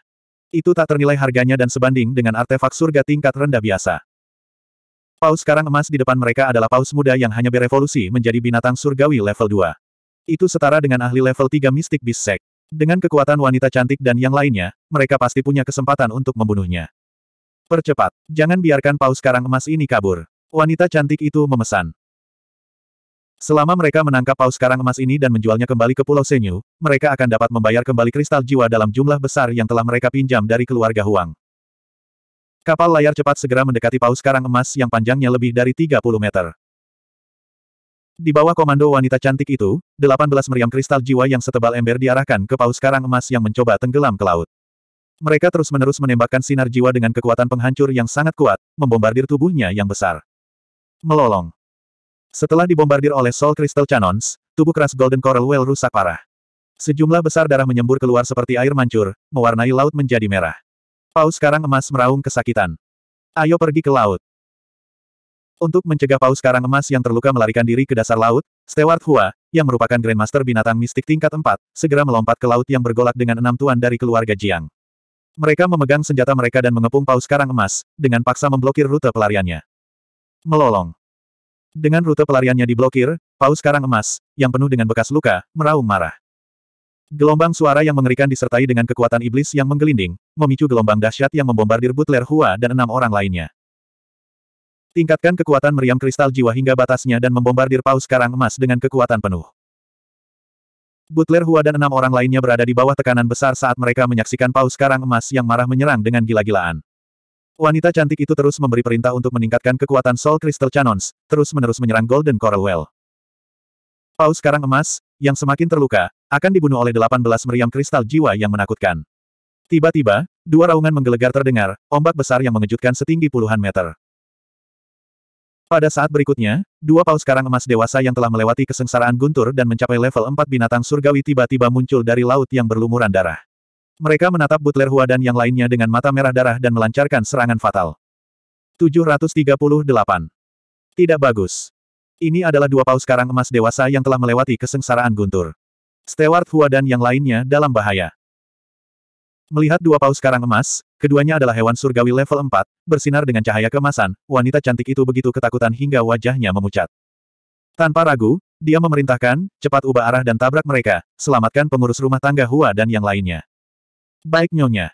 Itu tak ternilai harganya dan sebanding dengan artefak surga tingkat rendah biasa. Paus karang emas di depan mereka adalah paus muda yang hanya berevolusi menjadi binatang surgawi level 2. Itu setara dengan ahli level 3 mistik Bisek. Dengan kekuatan wanita cantik dan yang lainnya, mereka pasti punya kesempatan untuk membunuhnya. Percepat. Jangan biarkan paus karang emas ini kabur. Wanita cantik itu memesan. Selama mereka menangkap paus karang emas ini dan menjualnya kembali ke Pulau Senyu, mereka akan dapat membayar kembali kristal jiwa dalam jumlah besar yang telah mereka pinjam dari keluarga Huang. Kapal layar cepat segera mendekati paus karang emas yang panjangnya lebih dari 30 meter. Di bawah komando wanita cantik itu, 18 meriam kristal jiwa yang setebal ember diarahkan ke paus karang emas yang mencoba tenggelam ke laut. Mereka terus-menerus menembakkan sinar jiwa dengan kekuatan penghancur yang sangat kuat, membombardir tubuhnya yang besar. Melolong. Setelah dibombardir oleh Soul Crystal Cannons, tubuh keras Golden Coral Well rusak parah. Sejumlah besar darah menyembur keluar seperti air mancur, mewarnai laut menjadi merah. Paus karang emas meraung kesakitan. Ayo pergi ke laut. Untuk mencegah paus karang emas yang terluka melarikan diri ke dasar laut, Stewart Hua, yang merupakan Grandmaster binatang mistik tingkat 4, segera melompat ke laut yang bergolak dengan enam tuan dari keluarga Jiang. Mereka memegang senjata mereka dan mengepung paus karang emas, dengan paksa memblokir rute pelariannya. Melolong. Dengan rute pelariannya diblokir, paus karang emas, yang penuh dengan bekas luka, meraung marah. Gelombang suara yang mengerikan disertai dengan kekuatan iblis yang menggelinding, memicu gelombang dahsyat yang membombardir Butler Hua dan enam orang lainnya. Tingkatkan kekuatan meriam kristal jiwa hingga batasnya dan membombardir paus karang emas dengan kekuatan penuh. Butler Hua dan enam orang lainnya berada di bawah tekanan besar saat mereka menyaksikan paus karang emas yang marah menyerang dengan gila-gilaan. Wanita cantik itu terus memberi perintah untuk meningkatkan kekuatan Soul Crystal Channons, terus-menerus menyerang Golden Coral Well. Paus karang emas, yang semakin terluka, akan dibunuh oleh 18 meriam kristal jiwa yang menakutkan. Tiba-tiba, dua raungan menggelegar terdengar, ombak besar yang mengejutkan setinggi puluhan meter. Pada saat berikutnya, dua paus karang emas dewasa yang telah melewati kesengsaraan guntur dan mencapai level 4 binatang surgawi tiba-tiba muncul dari laut yang berlumuran darah. Mereka menatap Butler Hua dan yang lainnya dengan mata merah darah dan melancarkan serangan fatal. 738. Tidak bagus. Ini adalah dua paus karang emas dewasa yang telah melewati kesengsaraan guntur. Stewart Hua dan yang lainnya dalam bahaya. Melihat dua paus karang emas, keduanya adalah hewan surgawi level 4, bersinar dengan cahaya kemasan, wanita cantik itu begitu ketakutan hingga wajahnya memucat. Tanpa ragu, dia memerintahkan, cepat ubah arah dan tabrak mereka, selamatkan pengurus rumah tangga Hua dan yang lainnya. Baik nyonya.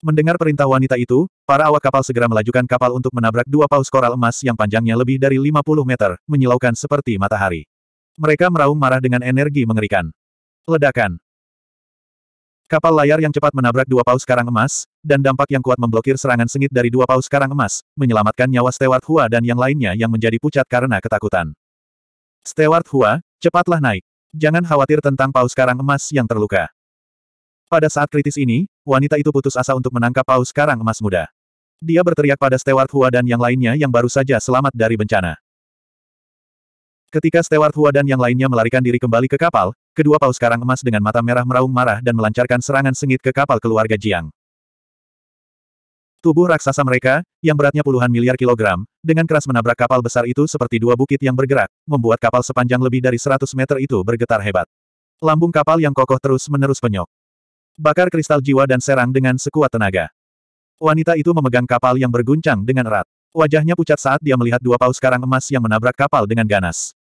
Mendengar perintah wanita itu, para awak kapal segera melajukan kapal untuk menabrak dua paus koral emas yang panjangnya lebih dari 50 meter, menyilaukan seperti matahari. Mereka meraung marah dengan energi mengerikan. Ledakan. Kapal layar yang cepat menabrak dua paus karang emas, dan dampak yang kuat memblokir serangan sengit dari dua paus karang emas, menyelamatkan nyawa Stewart Hua dan yang lainnya yang menjadi pucat karena ketakutan. Stewart Hua, cepatlah naik. Jangan khawatir tentang paus karang emas yang terluka. Pada saat kritis ini, wanita itu putus asa untuk menangkap paus karang emas muda. Dia berteriak pada Stewart Hua dan yang lainnya yang baru saja selamat dari bencana. Ketika Stewart Hua dan yang lainnya melarikan diri kembali ke kapal, kedua paus karang emas dengan mata merah meraung marah dan melancarkan serangan sengit ke kapal keluarga Jiang. Tubuh raksasa mereka, yang beratnya puluhan miliar kilogram, dengan keras menabrak kapal besar itu seperti dua bukit yang bergerak, membuat kapal sepanjang lebih dari 100 meter itu bergetar hebat. Lambung kapal yang kokoh terus-menerus penyok. Bakar kristal jiwa dan serang dengan sekuat tenaga. Wanita itu memegang kapal yang berguncang dengan erat. Wajahnya pucat saat dia melihat dua paus karang emas yang menabrak kapal dengan ganas.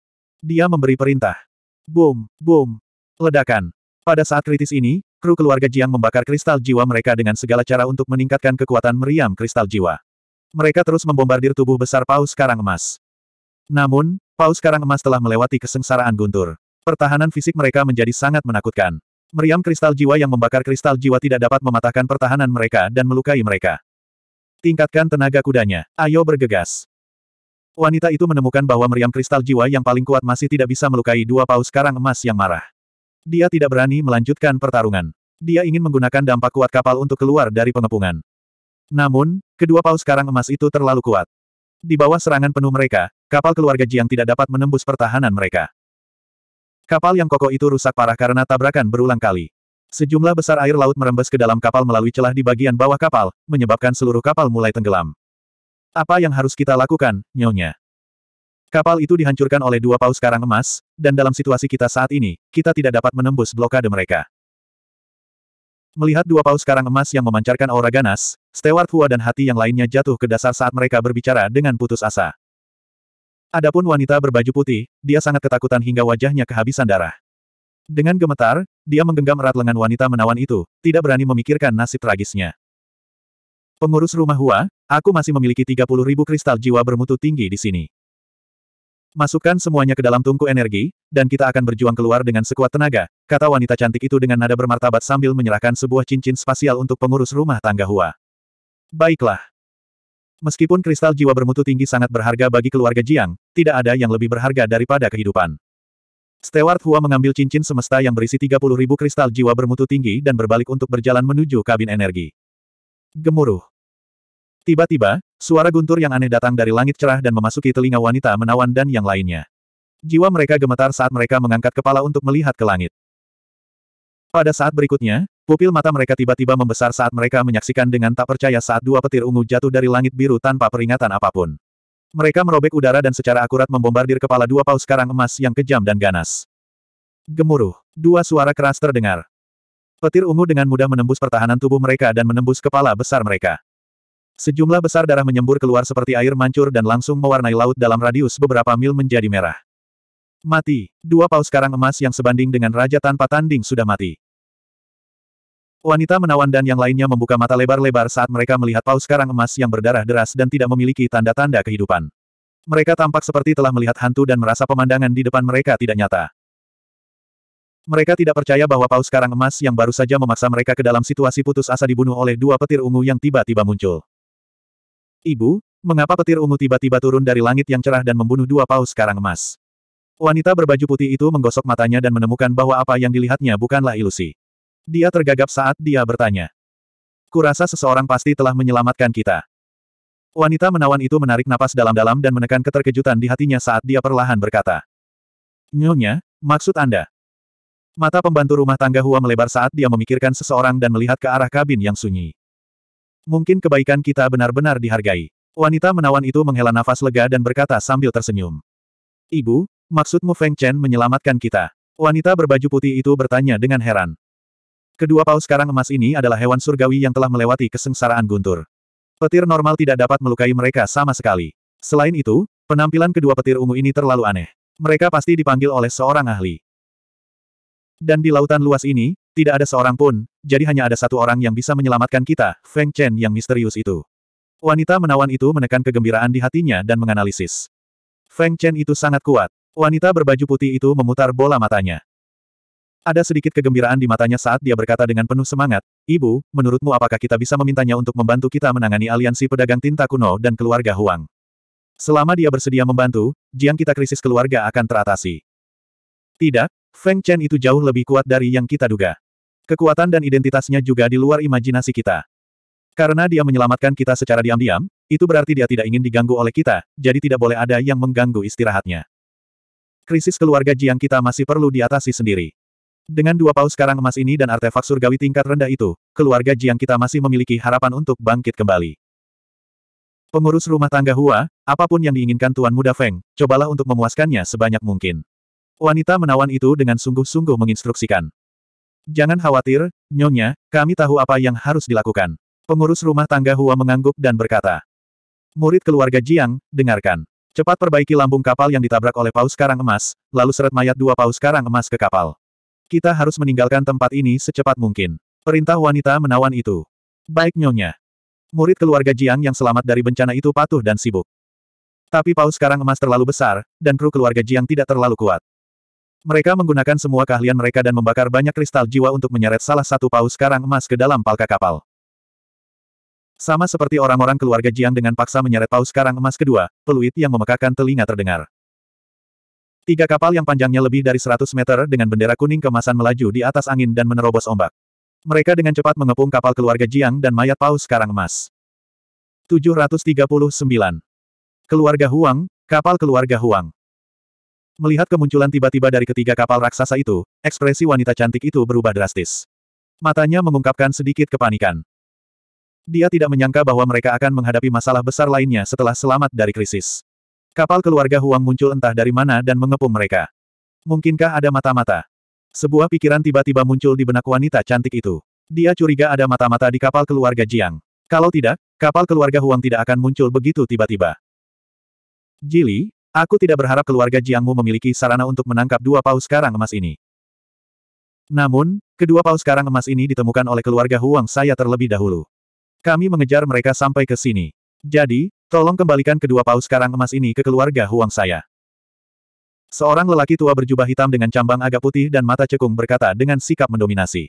Dia memberi perintah. Boom, boom. Ledakan. Pada saat kritis ini, kru keluarga Jiang membakar kristal jiwa mereka dengan segala cara untuk meningkatkan kekuatan meriam kristal jiwa. Mereka terus membombardir tubuh besar paus karang emas. Namun, paus karang emas telah melewati kesengsaraan guntur. Pertahanan fisik mereka menjadi sangat menakutkan. Meriam kristal jiwa yang membakar kristal jiwa tidak dapat mematahkan pertahanan mereka dan melukai mereka. Tingkatkan tenaga kudanya. Ayo bergegas. Wanita itu menemukan bahwa meriam kristal jiwa yang paling kuat masih tidak bisa melukai dua paus karang emas yang marah. Dia tidak berani melanjutkan pertarungan. Dia ingin menggunakan dampak kuat kapal untuk keluar dari pengepungan. Namun, kedua paus karang emas itu terlalu kuat. Di bawah serangan penuh mereka, kapal keluarga Jiang tidak dapat menembus pertahanan mereka. Kapal yang kokoh itu rusak parah karena tabrakan berulang kali. Sejumlah besar air laut merembes ke dalam kapal melalui celah di bagian bawah kapal, menyebabkan seluruh kapal mulai tenggelam. Apa yang harus kita lakukan, Nyonya? Kapal itu dihancurkan oleh dua paus karang emas, dan dalam situasi kita saat ini, kita tidak dapat menembus blokade mereka. Melihat dua paus karang emas yang memancarkan aura ganas, Stewart Hua dan hati yang lainnya jatuh ke dasar saat mereka berbicara dengan putus asa. Adapun wanita berbaju putih, dia sangat ketakutan hingga wajahnya kehabisan darah. Dengan gemetar, dia menggenggam erat lengan wanita menawan itu, tidak berani memikirkan nasib tragisnya. Pengurus rumah Hua, aku masih memiliki 30 ribu kristal jiwa bermutu tinggi di sini. Masukkan semuanya ke dalam tungku energi, dan kita akan berjuang keluar dengan sekuat tenaga, kata wanita cantik itu dengan nada bermartabat sambil menyerahkan sebuah cincin spasial untuk pengurus rumah tangga Hua. Baiklah. Meskipun kristal jiwa bermutu tinggi sangat berharga bagi keluarga Jiang, tidak ada yang lebih berharga daripada kehidupan. Stewart Hua mengambil cincin semesta yang berisi 30 ribu kristal jiwa bermutu tinggi dan berbalik untuk berjalan menuju kabin energi. Gemuruh. Tiba-tiba, suara guntur yang aneh datang dari langit cerah dan memasuki telinga wanita menawan dan yang lainnya. Jiwa mereka gemetar saat mereka mengangkat kepala untuk melihat ke langit. Pada saat berikutnya, pupil mata mereka tiba-tiba membesar saat mereka menyaksikan dengan tak percaya saat dua petir ungu jatuh dari langit biru tanpa peringatan apapun. Mereka merobek udara dan secara akurat membombardir kepala dua paus karang emas yang kejam dan ganas. Gemuruh. Dua suara keras terdengar. Petir ungu dengan mudah menembus pertahanan tubuh mereka dan menembus kepala besar mereka. Sejumlah besar darah menyembur keluar seperti air mancur dan langsung mewarnai laut dalam radius beberapa mil menjadi merah. Mati. Dua paus karang emas yang sebanding dengan raja tanpa tanding sudah mati. Wanita menawan dan yang lainnya membuka mata lebar-lebar saat mereka melihat paus karang emas yang berdarah deras dan tidak memiliki tanda-tanda kehidupan. Mereka tampak seperti telah melihat hantu dan merasa pemandangan di depan mereka tidak nyata. Mereka tidak percaya bahwa paus karang emas yang baru saja memaksa mereka ke dalam situasi putus asa dibunuh oleh dua petir ungu yang tiba-tiba muncul. Ibu, mengapa petir ungu tiba-tiba turun dari langit yang cerah dan membunuh dua paus karang emas? Wanita berbaju putih itu menggosok matanya dan menemukan bahwa apa yang dilihatnya bukanlah ilusi. Dia tergagap saat dia bertanya. Kurasa seseorang pasti telah menyelamatkan kita. Wanita menawan itu menarik napas dalam-dalam dan menekan keterkejutan di hatinya saat dia perlahan berkata. Nyonya, maksud Anda, Mata pembantu rumah tangga Hua melebar saat dia memikirkan seseorang dan melihat ke arah kabin yang sunyi. Mungkin kebaikan kita benar-benar dihargai. Wanita menawan itu menghela nafas lega dan berkata sambil tersenyum. Ibu, maksudmu Feng Chen menyelamatkan kita? Wanita berbaju putih itu bertanya dengan heran. Kedua paus karang emas ini adalah hewan surgawi yang telah melewati kesengsaraan guntur. Petir normal tidak dapat melukai mereka sama sekali. Selain itu, penampilan kedua petir ungu ini terlalu aneh. Mereka pasti dipanggil oleh seorang ahli. Dan di lautan luas ini, tidak ada seorang pun, jadi hanya ada satu orang yang bisa menyelamatkan kita, Feng Chen yang misterius itu. Wanita menawan itu menekan kegembiraan di hatinya dan menganalisis. Feng Chen itu sangat kuat. Wanita berbaju putih itu memutar bola matanya. Ada sedikit kegembiraan di matanya saat dia berkata dengan penuh semangat, Ibu, menurutmu apakah kita bisa memintanya untuk membantu kita menangani aliansi pedagang tinta kuno dan keluarga Huang? Selama dia bersedia membantu, jiang kita krisis keluarga akan teratasi. Tidak, Feng Chen itu jauh lebih kuat dari yang kita duga. Kekuatan dan identitasnya juga di luar imajinasi kita. Karena dia menyelamatkan kita secara diam-diam, itu berarti dia tidak ingin diganggu oleh kita, jadi tidak boleh ada yang mengganggu istirahatnya. Krisis keluarga Jiang kita masih perlu diatasi sendiri. Dengan dua paus karang emas ini dan artefak surgawi tingkat rendah itu, keluarga Jiang kita masih memiliki harapan untuk bangkit kembali. Pengurus rumah tangga Hua, apapun yang diinginkan Tuan Muda Feng, cobalah untuk memuaskannya sebanyak mungkin. Wanita menawan itu dengan sungguh-sungguh menginstruksikan. Jangan khawatir, Nyonya, kami tahu apa yang harus dilakukan. Pengurus rumah tangga Hua mengangguk dan berkata. Murid keluarga Jiang, dengarkan. Cepat perbaiki lambung kapal yang ditabrak oleh paus karang emas, lalu seret mayat dua paus karang emas ke kapal. Kita harus meninggalkan tempat ini secepat mungkin. Perintah wanita menawan itu. Baik Nyonya. Murid keluarga Jiang yang selamat dari bencana itu patuh dan sibuk. Tapi paus karang emas terlalu besar, dan kru keluarga Jiang tidak terlalu kuat. Mereka menggunakan semua keahlian mereka dan membakar banyak kristal jiwa untuk menyeret salah satu paus karang emas ke dalam palka kapal. Sama seperti orang-orang keluarga Jiang dengan paksa menyeret paus karang emas kedua, peluit yang memekakan telinga terdengar. Tiga kapal yang panjangnya lebih dari 100 meter dengan bendera kuning kemasan melaju di atas angin dan menerobos ombak. Mereka dengan cepat mengepung kapal keluarga Jiang dan mayat paus karang emas. 739. Keluarga Huang, kapal keluarga Huang. Melihat kemunculan tiba-tiba dari ketiga kapal raksasa itu, ekspresi wanita cantik itu berubah drastis. Matanya mengungkapkan sedikit kepanikan. Dia tidak menyangka bahwa mereka akan menghadapi masalah besar lainnya setelah selamat dari krisis. Kapal keluarga Huang muncul entah dari mana dan mengepung mereka. Mungkinkah ada mata-mata? Sebuah pikiran tiba-tiba muncul di benak wanita cantik itu. Dia curiga ada mata-mata di kapal keluarga Jiang. Kalau tidak, kapal keluarga Huang tidak akan muncul begitu tiba-tiba. Jili, Aku tidak berharap keluarga Jiangmu memiliki sarana untuk menangkap dua paus karang emas ini. Namun, kedua paus karang emas ini ditemukan oleh keluarga Huang saya terlebih dahulu. Kami mengejar mereka sampai ke sini. Jadi, tolong kembalikan kedua paus karang emas ini ke keluarga Huang saya. Seorang lelaki tua berjubah hitam dengan cambang agak putih dan mata cekung berkata dengan sikap mendominasi.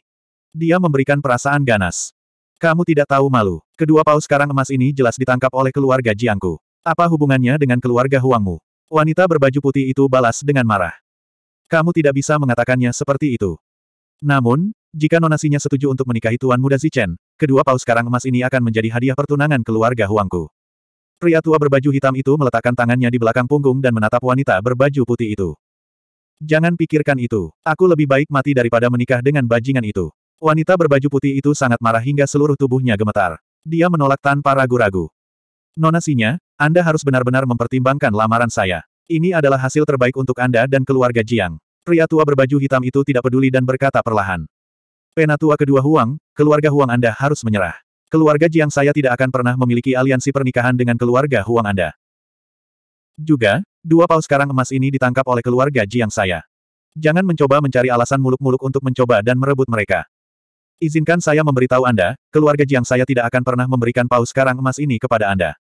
Dia memberikan perasaan ganas. Kamu tidak tahu malu. Kedua paus karang emas ini jelas ditangkap oleh keluarga Jiangku. Apa hubungannya dengan keluarga Huangmu? Wanita berbaju putih itu balas dengan marah. Kamu tidak bisa mengatakannya seperti itu. Namun, jika nonasinya setuju untuk menikahi Tuan Muda Zichen, kedua paus karang emas ini akan menjadi hadiah pertunangan keluarga Huangku. Pria tua berbaju hitam itu meletakkan tangannya di belakang punggung dan menatap wanita berbaju putih itu. Jangan pikirkan itu. Aku lebih baik mati daripada menikah dengan bajingan itu. Wanita berbaju putih itu sangat marah hingga seluruh tubuhnya gemetar. Dia menolak tanpa ragu-ragu. Nonasinya, anda harus benar-benar mempertimbangkan lamaran saya. Ini adalah hasil terbaik untuk Anda dan keluarga Jiang. Pria tua berbaju hitam itu tidak peduli dan berkata perlahan. Penatua kedua Huang, keluarga Huang Anda harus menyerah. Keluarga Jiang saya tidak akan pernah memiliki aliansi pernikahan dengan keluarga Huang Anda. Juga, dua paus karang emas ini ditangkap oleh keluarga Jiang saya. Jangan mencoba mencari alasan muluk-muluk untuk mencoba dan merebut mereka. Izinkan saya memberitahu Anda, keluarga Jiang saya tidak akan pernah memberikan paus karang emas ini kepada Anda.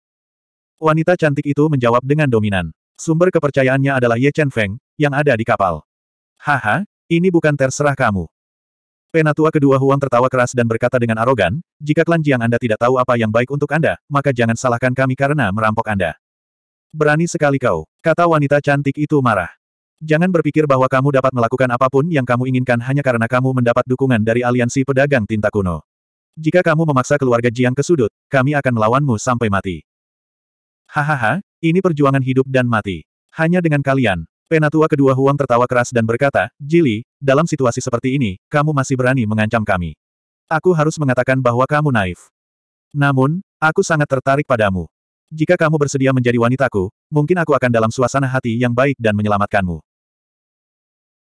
Wanita cantik itu menjawab dengan dominan. Sumber kepercayaannya adalah Ye Chen Feng, yang ada di kapal. Haha, ini bukan terserah kamu. Penatua kedua Huang tertawa keras dan berkata dengan arogan, jika klan Jiang Anda tidak tahu apa yang baik untuk Anda, maka jangan salahkan kami karena merampok Anda. Berani sekali kau, kata wanita cantik itu marah. Jangan berpikir bahwa kamu dapat melakukan apapun yang kamu inginkan hanya karena kamu mendapat dukungan dari aliansi pedagang tinta kuno. Jika kamu memaksa keluarga Jiang ke sudut, kami akan melawanmu sampai mati. Hahaha, ini perjuangan hidup dan mati. Hanya dengan kalian. Penatua kedua Huang tertawa keras dan berkata, Jili, dalam situasi seperti ini, kamu masih berani mengancam kami. Aku harus mengatakan bahwa kamu naif. Namun, aku sangat tertarik padamu. Jika kamu bersedia menjadi wanitaku, mungkin aku akan dalam suasana hati yang baik dan menyelamatkanmu.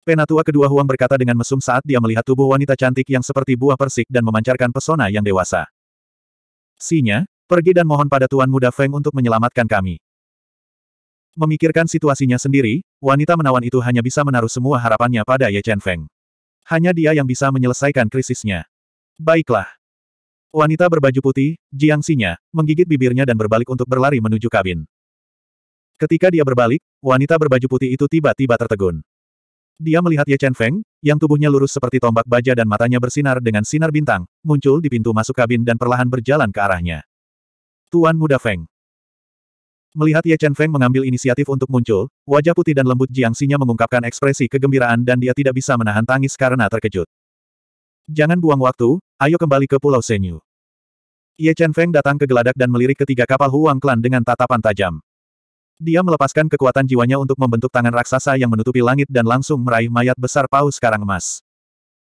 Penatua kedua Huang berkata dengan mesum saat dia melihat tubuh wanita cantik yang seperti buah persik dan memancarkan pesona yang dewasa. Sinya, Pergi dan mohon pada Tuan Muda Feng untuk menyelamatkan kami. Memikirkan situasinya sendiri, wanita menawan itu hanya bisa menaruh semua harapannya pada Ye Chen Feng. Hanya dia yang bisa menyelesaikan krisisnya. Baiklah. Wanita berbaju putih, Jiang Sinya, menggigit bibirnya dan berbalik untuk berlari menuju kabin. Ketika dia berbalik, wanita berbaju putih itu tiba-tiba tertegun. Dia melihat Ye Chen Feng, yang tubuhnya lurus seperti tombak baja dan matanya bersinar dengan sinar bintang, muncul di pintu masuk kabin dan perlahan berjalan ke arahnya. Tuan Muda Feng. Melihat Ye Chen Feng mengambil inisiatif untuk muncul, wajah putih dan lembut Jiang Sinya mengungkapkan ekspresi kegembiraan dan dia tidak bisa menahan tangis karena terkejut. Jangan buang waktu, ayo kembali ke Pulau Senyu. Ye Chen Feng datang ke geladak dan melirik ketiga kapal Huang Klan dengan tatapan tajam. Dia melepaskan kekuatan jiwanya untuk membentuk tangan raksasa yang menutupi langit dan langsung meraih mayat besar paus karang emas.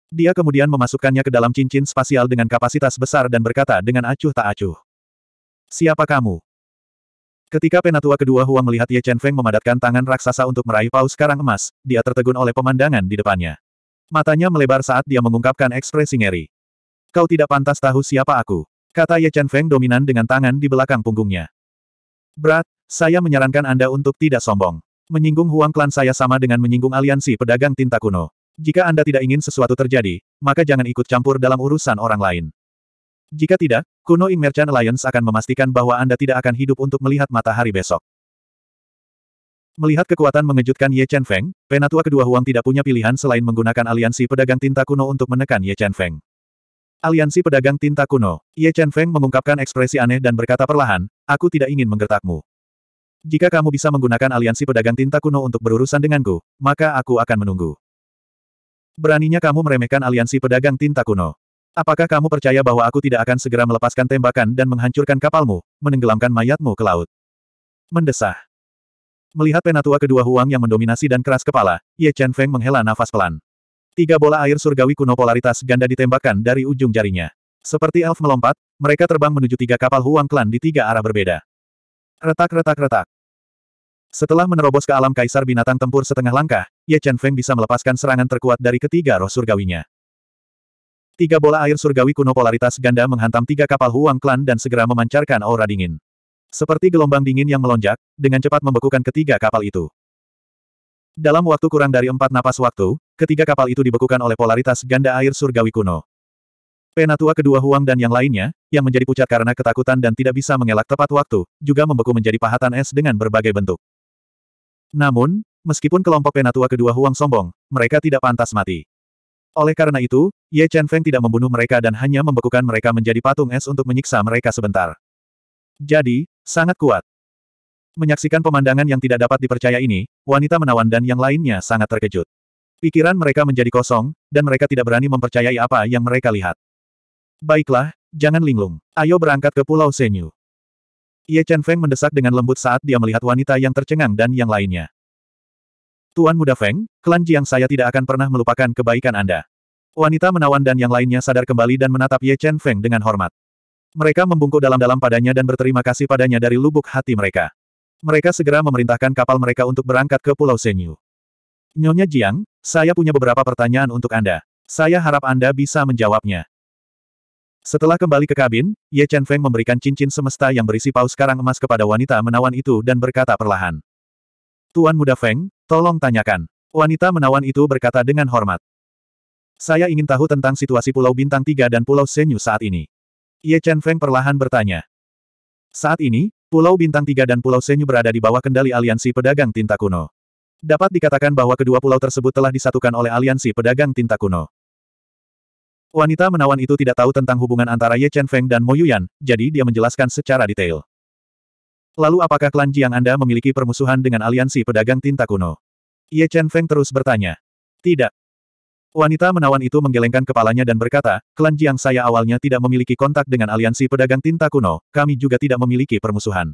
Dia kemudian memasukkannya ke dalam cincin spasial dengan kapasitas besar dan berkata dengan acuh tak acuh. Siapa kamu? Ketika penatua kedua Huang melihat Ye Chen Feng memadatkan tangan raksasa untuk meraih paus karang emas, dia tertegun oleh pemandangan di depannya. Matanya melebar saat dia mengungkapkan ekspresi ngeri. Kau tidak pantas tahu siapa aku, kata Ye Chen Feng dominan dengan tangan di belakang punggungnya. Berat, saya menyarankan Anda untuk tidak sombong. Menyinggung Huang klan saya sama dengan menyinggung aliansi pedagang tinta kuno. Jika Anda tidak ingin sesuatu terjadi, maka jangan ikut campur dalam urusan orang lain. Jika tidak, Kuno Ing Merchant Alliance akan memastikan bahwa Anda tidak akan hidup untuk melihat matahari besok. Melihat kekuatan mengejutkan Ye Chen Feng, penatua kedua Huang tidak punya pilihan selain menggunakan aliansi pedagang tinta kuno untuk menekan Ye Chen Feng. Aliansi pedagang tinta kuno, Ye Chen Feng mengungkapkan ekspresi aneh dan berkata perlahan, aku tidak ingin menggertakmu. Jika kamu bisa menggunakan aliansi pedagang tinta kuno untuk berurusan denganku, maka aku akan menunggu. Beraninya kamu meremehkan aliansi pedagang tinta kuno. Apakah kamu percaya bahwa aku tidak akan segera melepaskan tembakan dan menghancurkan kapalmu, menenggelamkan mayatmu ke laut? Mendesah. Melihat penatua kedua Huang yang mendominasi dan keras kepala, Ye Chen Feng menghela nafas pelan. Tiga bola air surgawi kuno polaritas ganda ditembakkan dari ujung jarinya. Seperti elf melompat, mereka terbang menuju tiga kapal Huang klan di tiga arah berbeda. Retak-retak-retak. Setelah menerobos ke alam kaisar binatang tempur setengah langkah, Ye Chen Feng bisa melepaskan serangan terkuat dari ketiga roh surgawinya. Tiga bola air surgawi kuno polaritas ganda menghantam tiga kapal Huang Klan dan segera memancarkan aura dingin. Seperti gelombang dingin yang melonjak, dengan cepat membekukan ketiga kapal itu. Dalam waktu kurang dari empat napas waktu, ketiga kapal itu dibekukan oleh polaritas ganda air surgawi kuno. Penatua kedua Huang dan yang lainnya, yang menjadi pucat karena ketakutan dan tidak bisa mengelak tepat waktu, juga membeku menjadi pahatan es dengan berbagai bentuk. Namun, meskipun kelompok penatua kedua Huang sombong, mereka tidak pantas mati. Oleh karena itu, Ye Chen Feng tidak membunuh mereka dan hanya membekukan mereka menjadi patung es untuk menyiksa mereka sebentar. Jadi, sangat kuat. Menyaksikan pemandangan yang tidak dapat dipercaya ini, wanita menawan dan yang lainnya sangat terkejut. Pikiran mereka menjadi kosong, dan mereka tidak berani mempercayai apa yang mereka lihat. Baiklah, jangan linglung. Ayo berangkat ke Pulau Senyu. Ye Chen Feng mendesak dengan lembut saat dia melihat wanita yang tercengang dan yang lainnya. Tuan Muda Feng, klan Jiang saya tidak akan pernah melupakan kebaikan Anda. Wanita menawan dan yang lainnya sadar kembali dan menatap Ye Chen Feng dengan hormat. Mereka membungkuk dalam-dalam padanya dan berterima kasih padanya dari lubuk hati mereka. Mereka segera memerintahkan kapal mereka untuk berangkat ke Pulau Senyu. Nyonya Jiang, saya punya beberapa pertanyaan untuk Anda. Saya harap Anda bisa menjawabnya. Setelah kembali ke kabin, Ye Chen Feng memberikan cincin semesta yang berisi paus karang emas kepada wanita menawan itu dan berkata perlahan. Tuan Muda Feng, Tolong tanyakan. Wanita menawan itu berkata dengan hormat. Saya ingin tahu tentang situasi Pulau Bintang Tiga dan Pulau Senyu saat ini. Ye Chen Feng perlahan bertanya. Saat ini, Pulau Bintang Tiga dan Pulau Senyu berada di bawah kendali aliansi pedagang tinta kuno. Dapat dikatakan bahwa kedua pulau tersebut telah disatukan oleh aliansi pedagang tinta kuno. Wanita menawan itu tidak tahu tentang hubungan antara Ye Chen Feng dan Mo Yuyan, jadi dia menjelaskan secara detail. Lalu apakah klan Jiang Anda memiliki permusuhan dengan aliansi pedagang tinta kuno? Ye Chen Feng terus bertanya. Tidak. Wanita menawan itu menggelengkan kepalanya dan berkata, klan Jiang saya awalnya tidak memiliki kontak dengan aliansi pedagang tinta kuno, kami juga tidak memiliki permusuhan.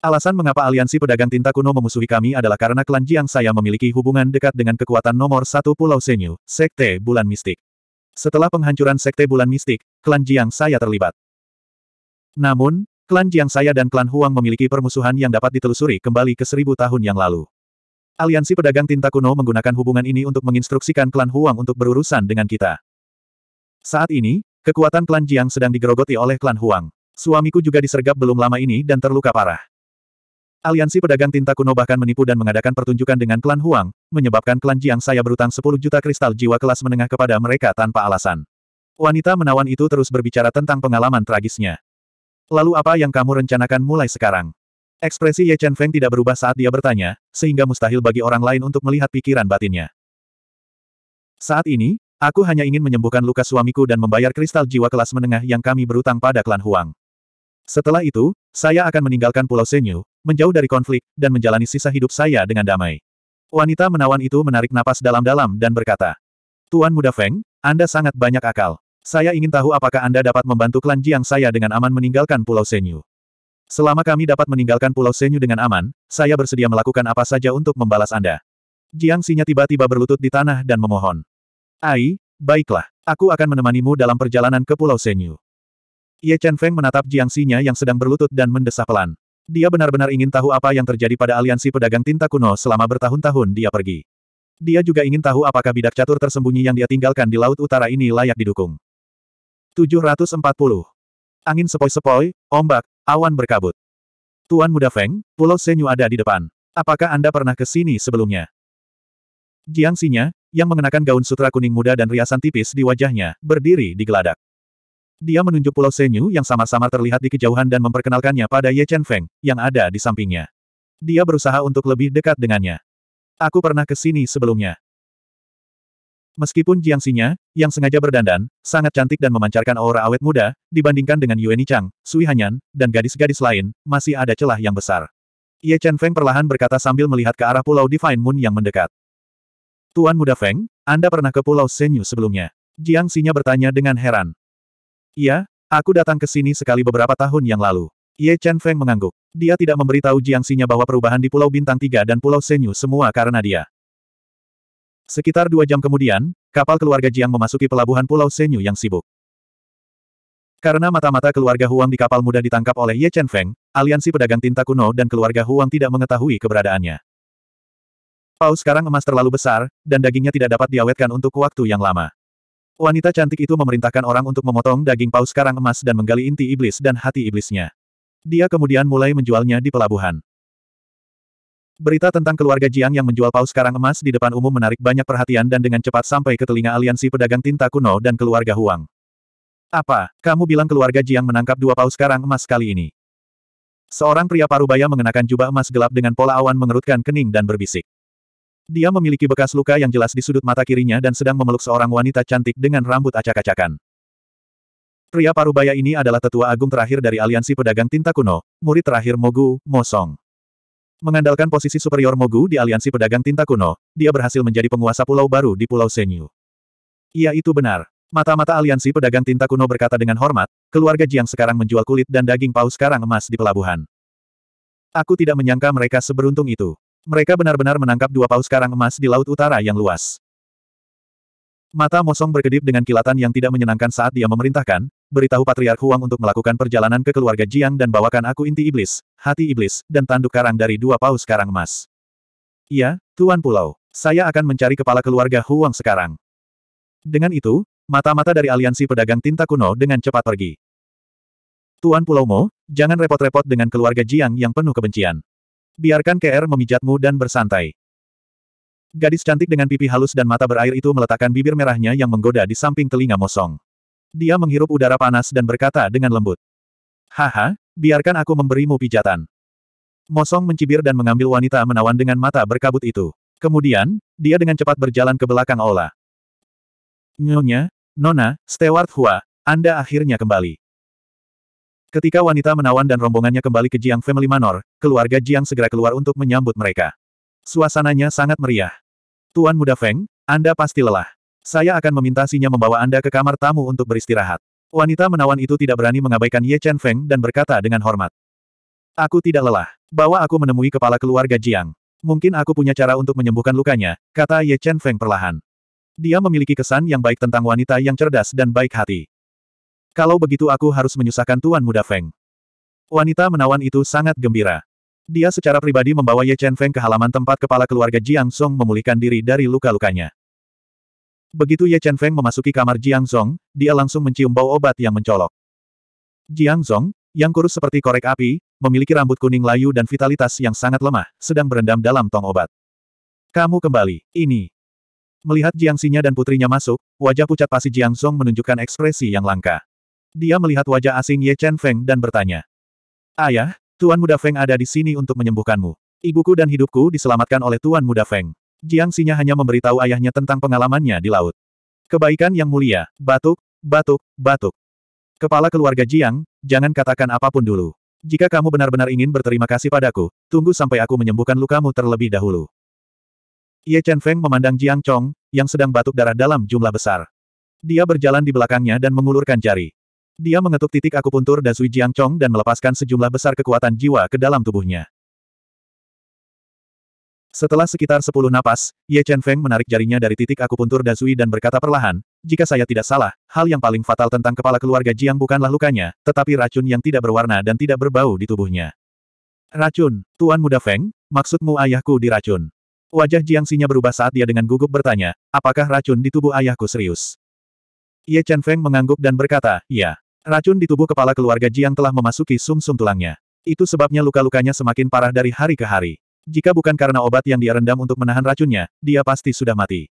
Alasan mengapa aliansi pedagang tinta kuno memusuhi kami adalah karena klan Jiang saya memiliki hubungan dekat dengan kekuatan nomor satu Pulau Senyu, Sekte Bulan Mistik. Setelah penghancuran Sekte Bulan Mistik, klan Jiang saya terlibat. Namun, Klan Jiang Saya dan klan Huang memiliki permusuhan yang dapat ditelusuri kembali ke seribu tahun yang lalu. Aliansi pedagang tinta kuno menggunakan hubungan ini untuk menginstruksikan klan Huang untuk berurusan dengan kita. Saat ini, kekuatan klan Jiang sedang digerogoti oleh klan Huang. Suamiku juga disergap belum lama ini dan terluka parah. Aliansi pedagang tinta kuno bahkan menipu dan mengadakan pertunjukan dengan klan Huang, menyebabkan klan Jiang saya berutang 10 juta kristal jiwa kelas menengah kepada mereka tanpa alasan. Wanita menawan itu terus berbicara tentang pengalaman tragisnya. Lalu apa yang kamu rencanakan mulai sekarang? Ekspresi Ye Chen Feng tidak berubah saat dia bertanya, sehingga mustahil bagi orang lain untuk melihat pikiran batinnya. Saat ini, aku hanya ingin menyembuhkan luka suamiku dan membayar kristal jiwa kelas menengah yang kami berutang pada klan Huang. Setelah itu, saya akan meninggalkan Pulau Senyu, menjauh dari konflik, dan menjalani sisa hidup saya dengan damai. Wanita menawan itu menarik napas dalam-dalam dan berkata, Tuan Muda Feng, Anda sangat banyak akal. Saya ingin tahu apakah Anda dapat membantu klan Jiang saya dengan aman meninggalkan Pulau Senyu. Selama kami dapat meninggalkan Pulau Senyu dengan aman, saya bersedia melakukan apa saja untuk membalas Anda. Jiang Sinya tiba-tiba berlutut di tanah dan memohon. Ai, baiklah, aku akan menemanimu dalam perjalanan ke Pulau Senyu. Ye Chen Feng menatap Jiang Sinya yang sedang berlutut dan mendesah pelan. Dia benar-benar ingin tahu apa yang terjadi pada aliansi pedagang tinta kuno selama bertahun-tahun dia pergi. Dia juga ingin tahu apakah bidak catur tersembunyi yang dia tinggalkan di Laut Utara ini layak didukung. 740. Angin sepoi-sepoi, ombak, awan berkabut. Tuan Muda Feng, Pulau Senyu ada di depan. Apakah Anda pernah ke sini sebelumnya? Jiang Sinya, yang mengenakan gaun sutra kuning muda dan riasan tipis di wajahnya, berdiri di geladak. Dia menunjuk Pulau Senyu yang samar-samar terlihat di kejauhan dan memperkenalkannya pada Ye Chen Feng, yang ada di sampingnya. Dia berusaha untuk lebih dekat dengannya. Aku pernah ke sini sebelumnya. Meskipun Jiang Xinya, yang sengaja berdandan, sangat cantik dan memancarkan aura awet muda, dibandingkan dengan Yueni Chang, Sui Hanyan, dan gadis-gadis lain, masih ada celah yang besar. Ye Chen Feng perlahan berkata sambil melihat ke arah pulau Divine Moon yang mendekat. Tuan Muda Feng, Anda pernah ke pulau Senyu sebelumnya? Jiang Xinya bertanya dengan heran. Iya, aku datang ke sini sekali beberapa tahun yang lalu. Ye Chen Feng mengangguk. Dia tidak memberitahu Jiang Xinya bahwa perubahan di Pulau Bintang Tiga dan Pulau Senyu semua karena dia. Sekitar dua jam kemudian, kapal keluarga Jiang memasuki pelabuhan Pulau Senyu yang sibuk. Karena mata-mata keluarga Huang di kapal muda ditangkap oleh Ye Chen Feng, aliansi pedagang tinta kuno dan keluarga Huang tidak mengetahui keberadaannya. Paus sekarang emas terlalu besar, dan dagingnya tidak dapat diawetkan untuk waktu yang lama. Wanita cantik itu memerintahkan orang untuk memotong daging paus sekarang emas dan menggali inti iblis dan hati iblisnya. Dia kemudian mulai menjualnya di pelabuhan. Berita tentang keluarga Jiang yang menjual paus karang emas di depan umum menarik banyak perhatian dan dengan cepat sampai ke telinga aliansi pedagang tinta kuno dan keluarga Huang. Apa, kamu bilang keluarga Jiang menangkap dua paus karang emas kali ini? Seorang pria parubaya mengenakan jubah emas gelap dengan pola awan mengerutkan kening dan berbisik. Dia memiliki bekas luka yang jelas di sudut mata kirinya dan sedang memeluk seorang wanita cantik dengan rambut acak-acakan. Pria parubaya ini adalah tetua agung terakhir dari aliansi pedagang tinta kuno, murid terakhir Mogu, Mosong. Mengandalkan posisi superior Mogu di aliansi pedagang tinta kuno, dia berhasil menjadi penguasa pulau baru di Pulau Senyu. Iya itu benar. Mata-mata aliansi pedagang tinta kuno berkata dengan hormat, keluarga Jiang sekarang menjual kulit dan daging paus karang emas di pelabuhan. Aku tidak menyangka mereka seberuntung itu. Mereka benar-benar menangkap dua paus karang emas di Laut Utara yang luas. Mata Mosong berkedip dengan kilatan yang tidak menyenangkan saat dia memerintahkan, beritahu Patriark Huang untuk melakukan perjalanan ke keluarga Jiang dan bawakan aku inti iblis, hati iblis, dan tanduk karang dari dua paus karang emas. Iya, Tuan Pulau, saya akan mencari kepala keluarga Huang sekarang. Dengan itu, mata-mata dari aliansi pedagang tinta kuno dengan cepat pergi. Tuan Pulau Mo, jangan repot-repot dengan keluarga Jiang yang penuh kebencian. Biarkan KR memijatmu dan bersantai. Gadis cantik dengan pipi halus dan mata berair itu meletakkan bibir merahnya yang menggoda di samping telinga Mosong. Dia menghirup udara panas dan berkata dengan lembut. Haha, Biarkan aku memberimu pijatan. Mosong mencibir dan mengambil wanita menawan dengan mata berkabut itu. Kemudian, dia dengan cepat berjalan ke belakang Ola. Nyonya, Nona, Stewart Hua, Anda akhirnya kembali. Ketika wanita menawan dan rombongannya kembali ke Jiang Family Manor, keluarga Jiang segera keluar untuk menyambut mereka. Suasananya sangat meriah. Tuan Muda Feng, Anda pasti lelah. Saya akan memintasinya membawa Anda ke kamar tamu untuk beristirahat. Wanita menawan itu tidak berani mengabaikan Ye Chen Feng dan berkata dengan hormat. Aku tidak lelah. Bawa aku menemui kepala keluarga Jiang. Mungkin aku punya cara untuk menyembuhkan lukanya, kata Ye Chen Feng perlahan. Dia memiliki kesan yang baik tentang wanita yang cerdas dan baik hati. Kalau begitu aku harus menyusahkan Tuan Muda Feng. Wanita menawan itu sangat gembira. Dia secara pribadi membawa Ye Chen Feng ke halaman tempat kepala keluarga Jiang Song memulihkan diri dari luka-lukanya. Begitu Ye Chen Feng memasuki kamar Jiang Zong, dia langsung mencium bau obat yang mencolok. Jiang Zong, yang kurus seperti korek api, memiliki rambut kuning layu dan vitalitas yang sangat lemah, sedang berendam dalam tong obat. Kamu kembali, ini. Melihat Jiang Sinya dan putrinya masuk, wajah pucat pasi Jiang Zong menunjukkan ekspresi yang langka. Dia melihat wajah asing Ye Chen Feng dan bertanya. Ayah, Tuan Muda Feng ada di sini untuk menyembuhkanmu. Ibuku dan hidupku diselamatkan oleh Tuan Muda Feng. Jiang Sinya hanya memberitahu ayahnya tentang pengalamannya di laut. Kebaikan yang mulia, batuk, batuk, batuk. Kepala keluarga Jiang, jangan katakan apapun dulu. Jika kamu benar-benar ingin berterima kasih padaku, tunggu sampai aku menyembuhkan lukamu terlebih dahulu. Ye Chen Feng memandang Jiang Chong, yang sedang batuk darah dalam jumlah besar. Dia berjalan di belakangnya dan mengulurkan jari. Dia mengetuk titik akupuntur Dasui Jiang Chong dan melepaskan sejumlah besar kekuatan jiwa ke dalam tubuhnya. Setelah sekitar sepuluh napas, Ye Chen Feng menarik jarinya dari titik akupuntur Dazui dan berkata perlahan, jika saya tidak salah, hal yang paling fatal tentang kepala keluarga Jiang bukanlah lukanya, tetapi racun yang tidak berwarna dan tidak berbau di tubuhnya. Racun, Tuan Muda Feng, maksudmu ayahku diracun. Wajah Jiang Sinya berubah saat dia dengan gugup bertanya, apakah racun di tubuh ayahku serius? Ye Chen Feng mengangguk dan berkata, "Ya, Racun di tubuh kepala keluarga Jiang telah memasuki sum-sum tulangnya. Itu sebabnya luka-lukanya semakin parah dari hari ke hari. Jika bukan karena obat yang dia rendam untuk menahan racunnya, dia pasti sudah mati.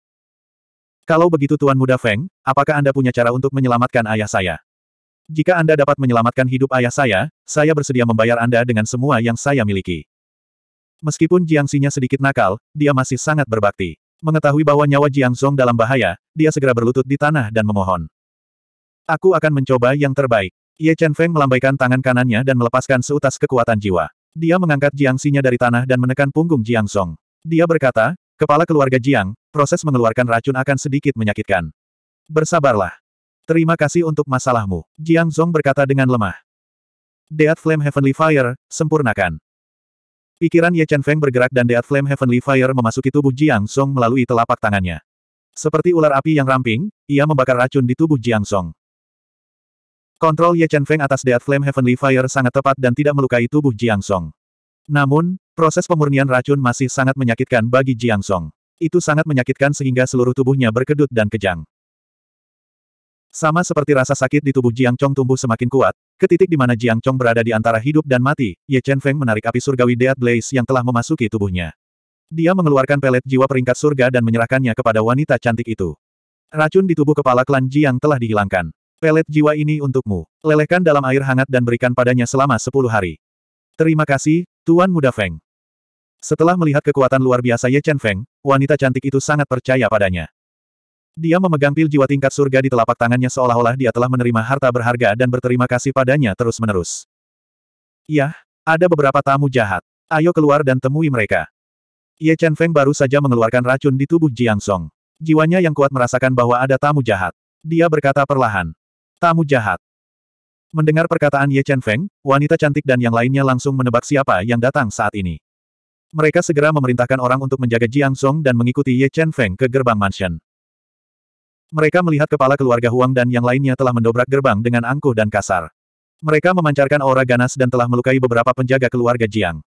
Kalau begitu Tuan Muda Feng, apakah Anda punya cara untuk menyelamatkan ayah saya? Jika Anda dapat menyelamatkan hidup ayah saya, saya bersedia membayar Anda dengan semua yang saya miliki. Meskipun Jiang Jiangsinya sedikit nakal, dia masih sangat berbakti. Mengetahui bahwa nyawa Jiang Zong dalam bahaya, dia segera berlutut di tanah dan memohon. Aku akan mencoba yang terbaik. Ye Chen Feng melambaikan tangan kanannya dan melepaskan seutas kekuatan jiwa. Dia mengangkat Jiang Sinya dari tanah dan menekan punggung Jiang Song. Dia berkata, kepala keluarga Jiang, proses mengeluarkan racun akan sedikit menyakitkan. Bersabarlah. Terima kasih untuk masalahmu, Jiang Song berkata dengan lemah. Death Flame Heavenly Fire, sempurnakan. Pikiran Ye Chen Feng bergerak dan Death Flame Heavenly Fire memasuki tubuh Jiang Song melalui telapak tangannya. Seperti ular api yang ramping, ia membakar racun di tubuh Jiang Song. Kontrol Ye Chen Feng atas Death Flame Heavenly Fire sangat tepat dan tidak melukai tubuh Jiang Song. Namun, proses pemurnian racun masih sangat menyakitkan bagi Jiang Song. Itu sangat menyakitkan sehingga seluruh tubuhnya berkedut dan kejang. Sama seperti rasa sakit di tubuh Jiang Chong tumbuh semakin kuat, ke titik di mana Jiang Chong berada di antara hidup dan mati, Ye Chen Feng menarik api surgawi Death Blaze yang telah memasuki tubuhnya. Dia mengeluarkan pelet jiwa peringkat surga dan menyerahkannya kepada wanita cantik itu. Racun di tubuh kepala klan Jiang telah dihilangkan. Pelet jiwa ini untukmu. Lelehkan dalam air hangat dan berikan padanya selama sepuluh hari. Terima kasih, Tuan Muda Feng. Setelah melihat kekuatan luar biasa Ye Chen Feng, wanita cantik itu sangat percaya padanya. Dia memegang pil jiwa tingkat surga di telapak tangannya seolah-olah dia telah menerima harta berharga dan berterima kasih padanya terus-menerus. Yah, ada beberapa tamu jahat. Ayo keluar dan temui mereka. Ye Chen Feng baru saja mengeluarkan racun di tubuh Jiang Song. Jiwanya yang kuat merasakan bahwa ada tamu jahat. Dia berkata perlahan. Tamu jahat. Mendengar perkataan Ye Chen Feng, wanita cantik dan yang lainnya langsung menebak siapa yang datang saat ini. Mereka segera memerintahkan orang untuk menjaga Jiang Song dan mengikuti Ye Chen Feng ke gerbang mansion. Mereka melihat kepala keluarga Huang dan yang lainnya telah mendobrak gerbang dengan angkuh dan kasar. Mereka memancarkan aura ganas dan telah melukai beberapa penjaga keluarga Jiang.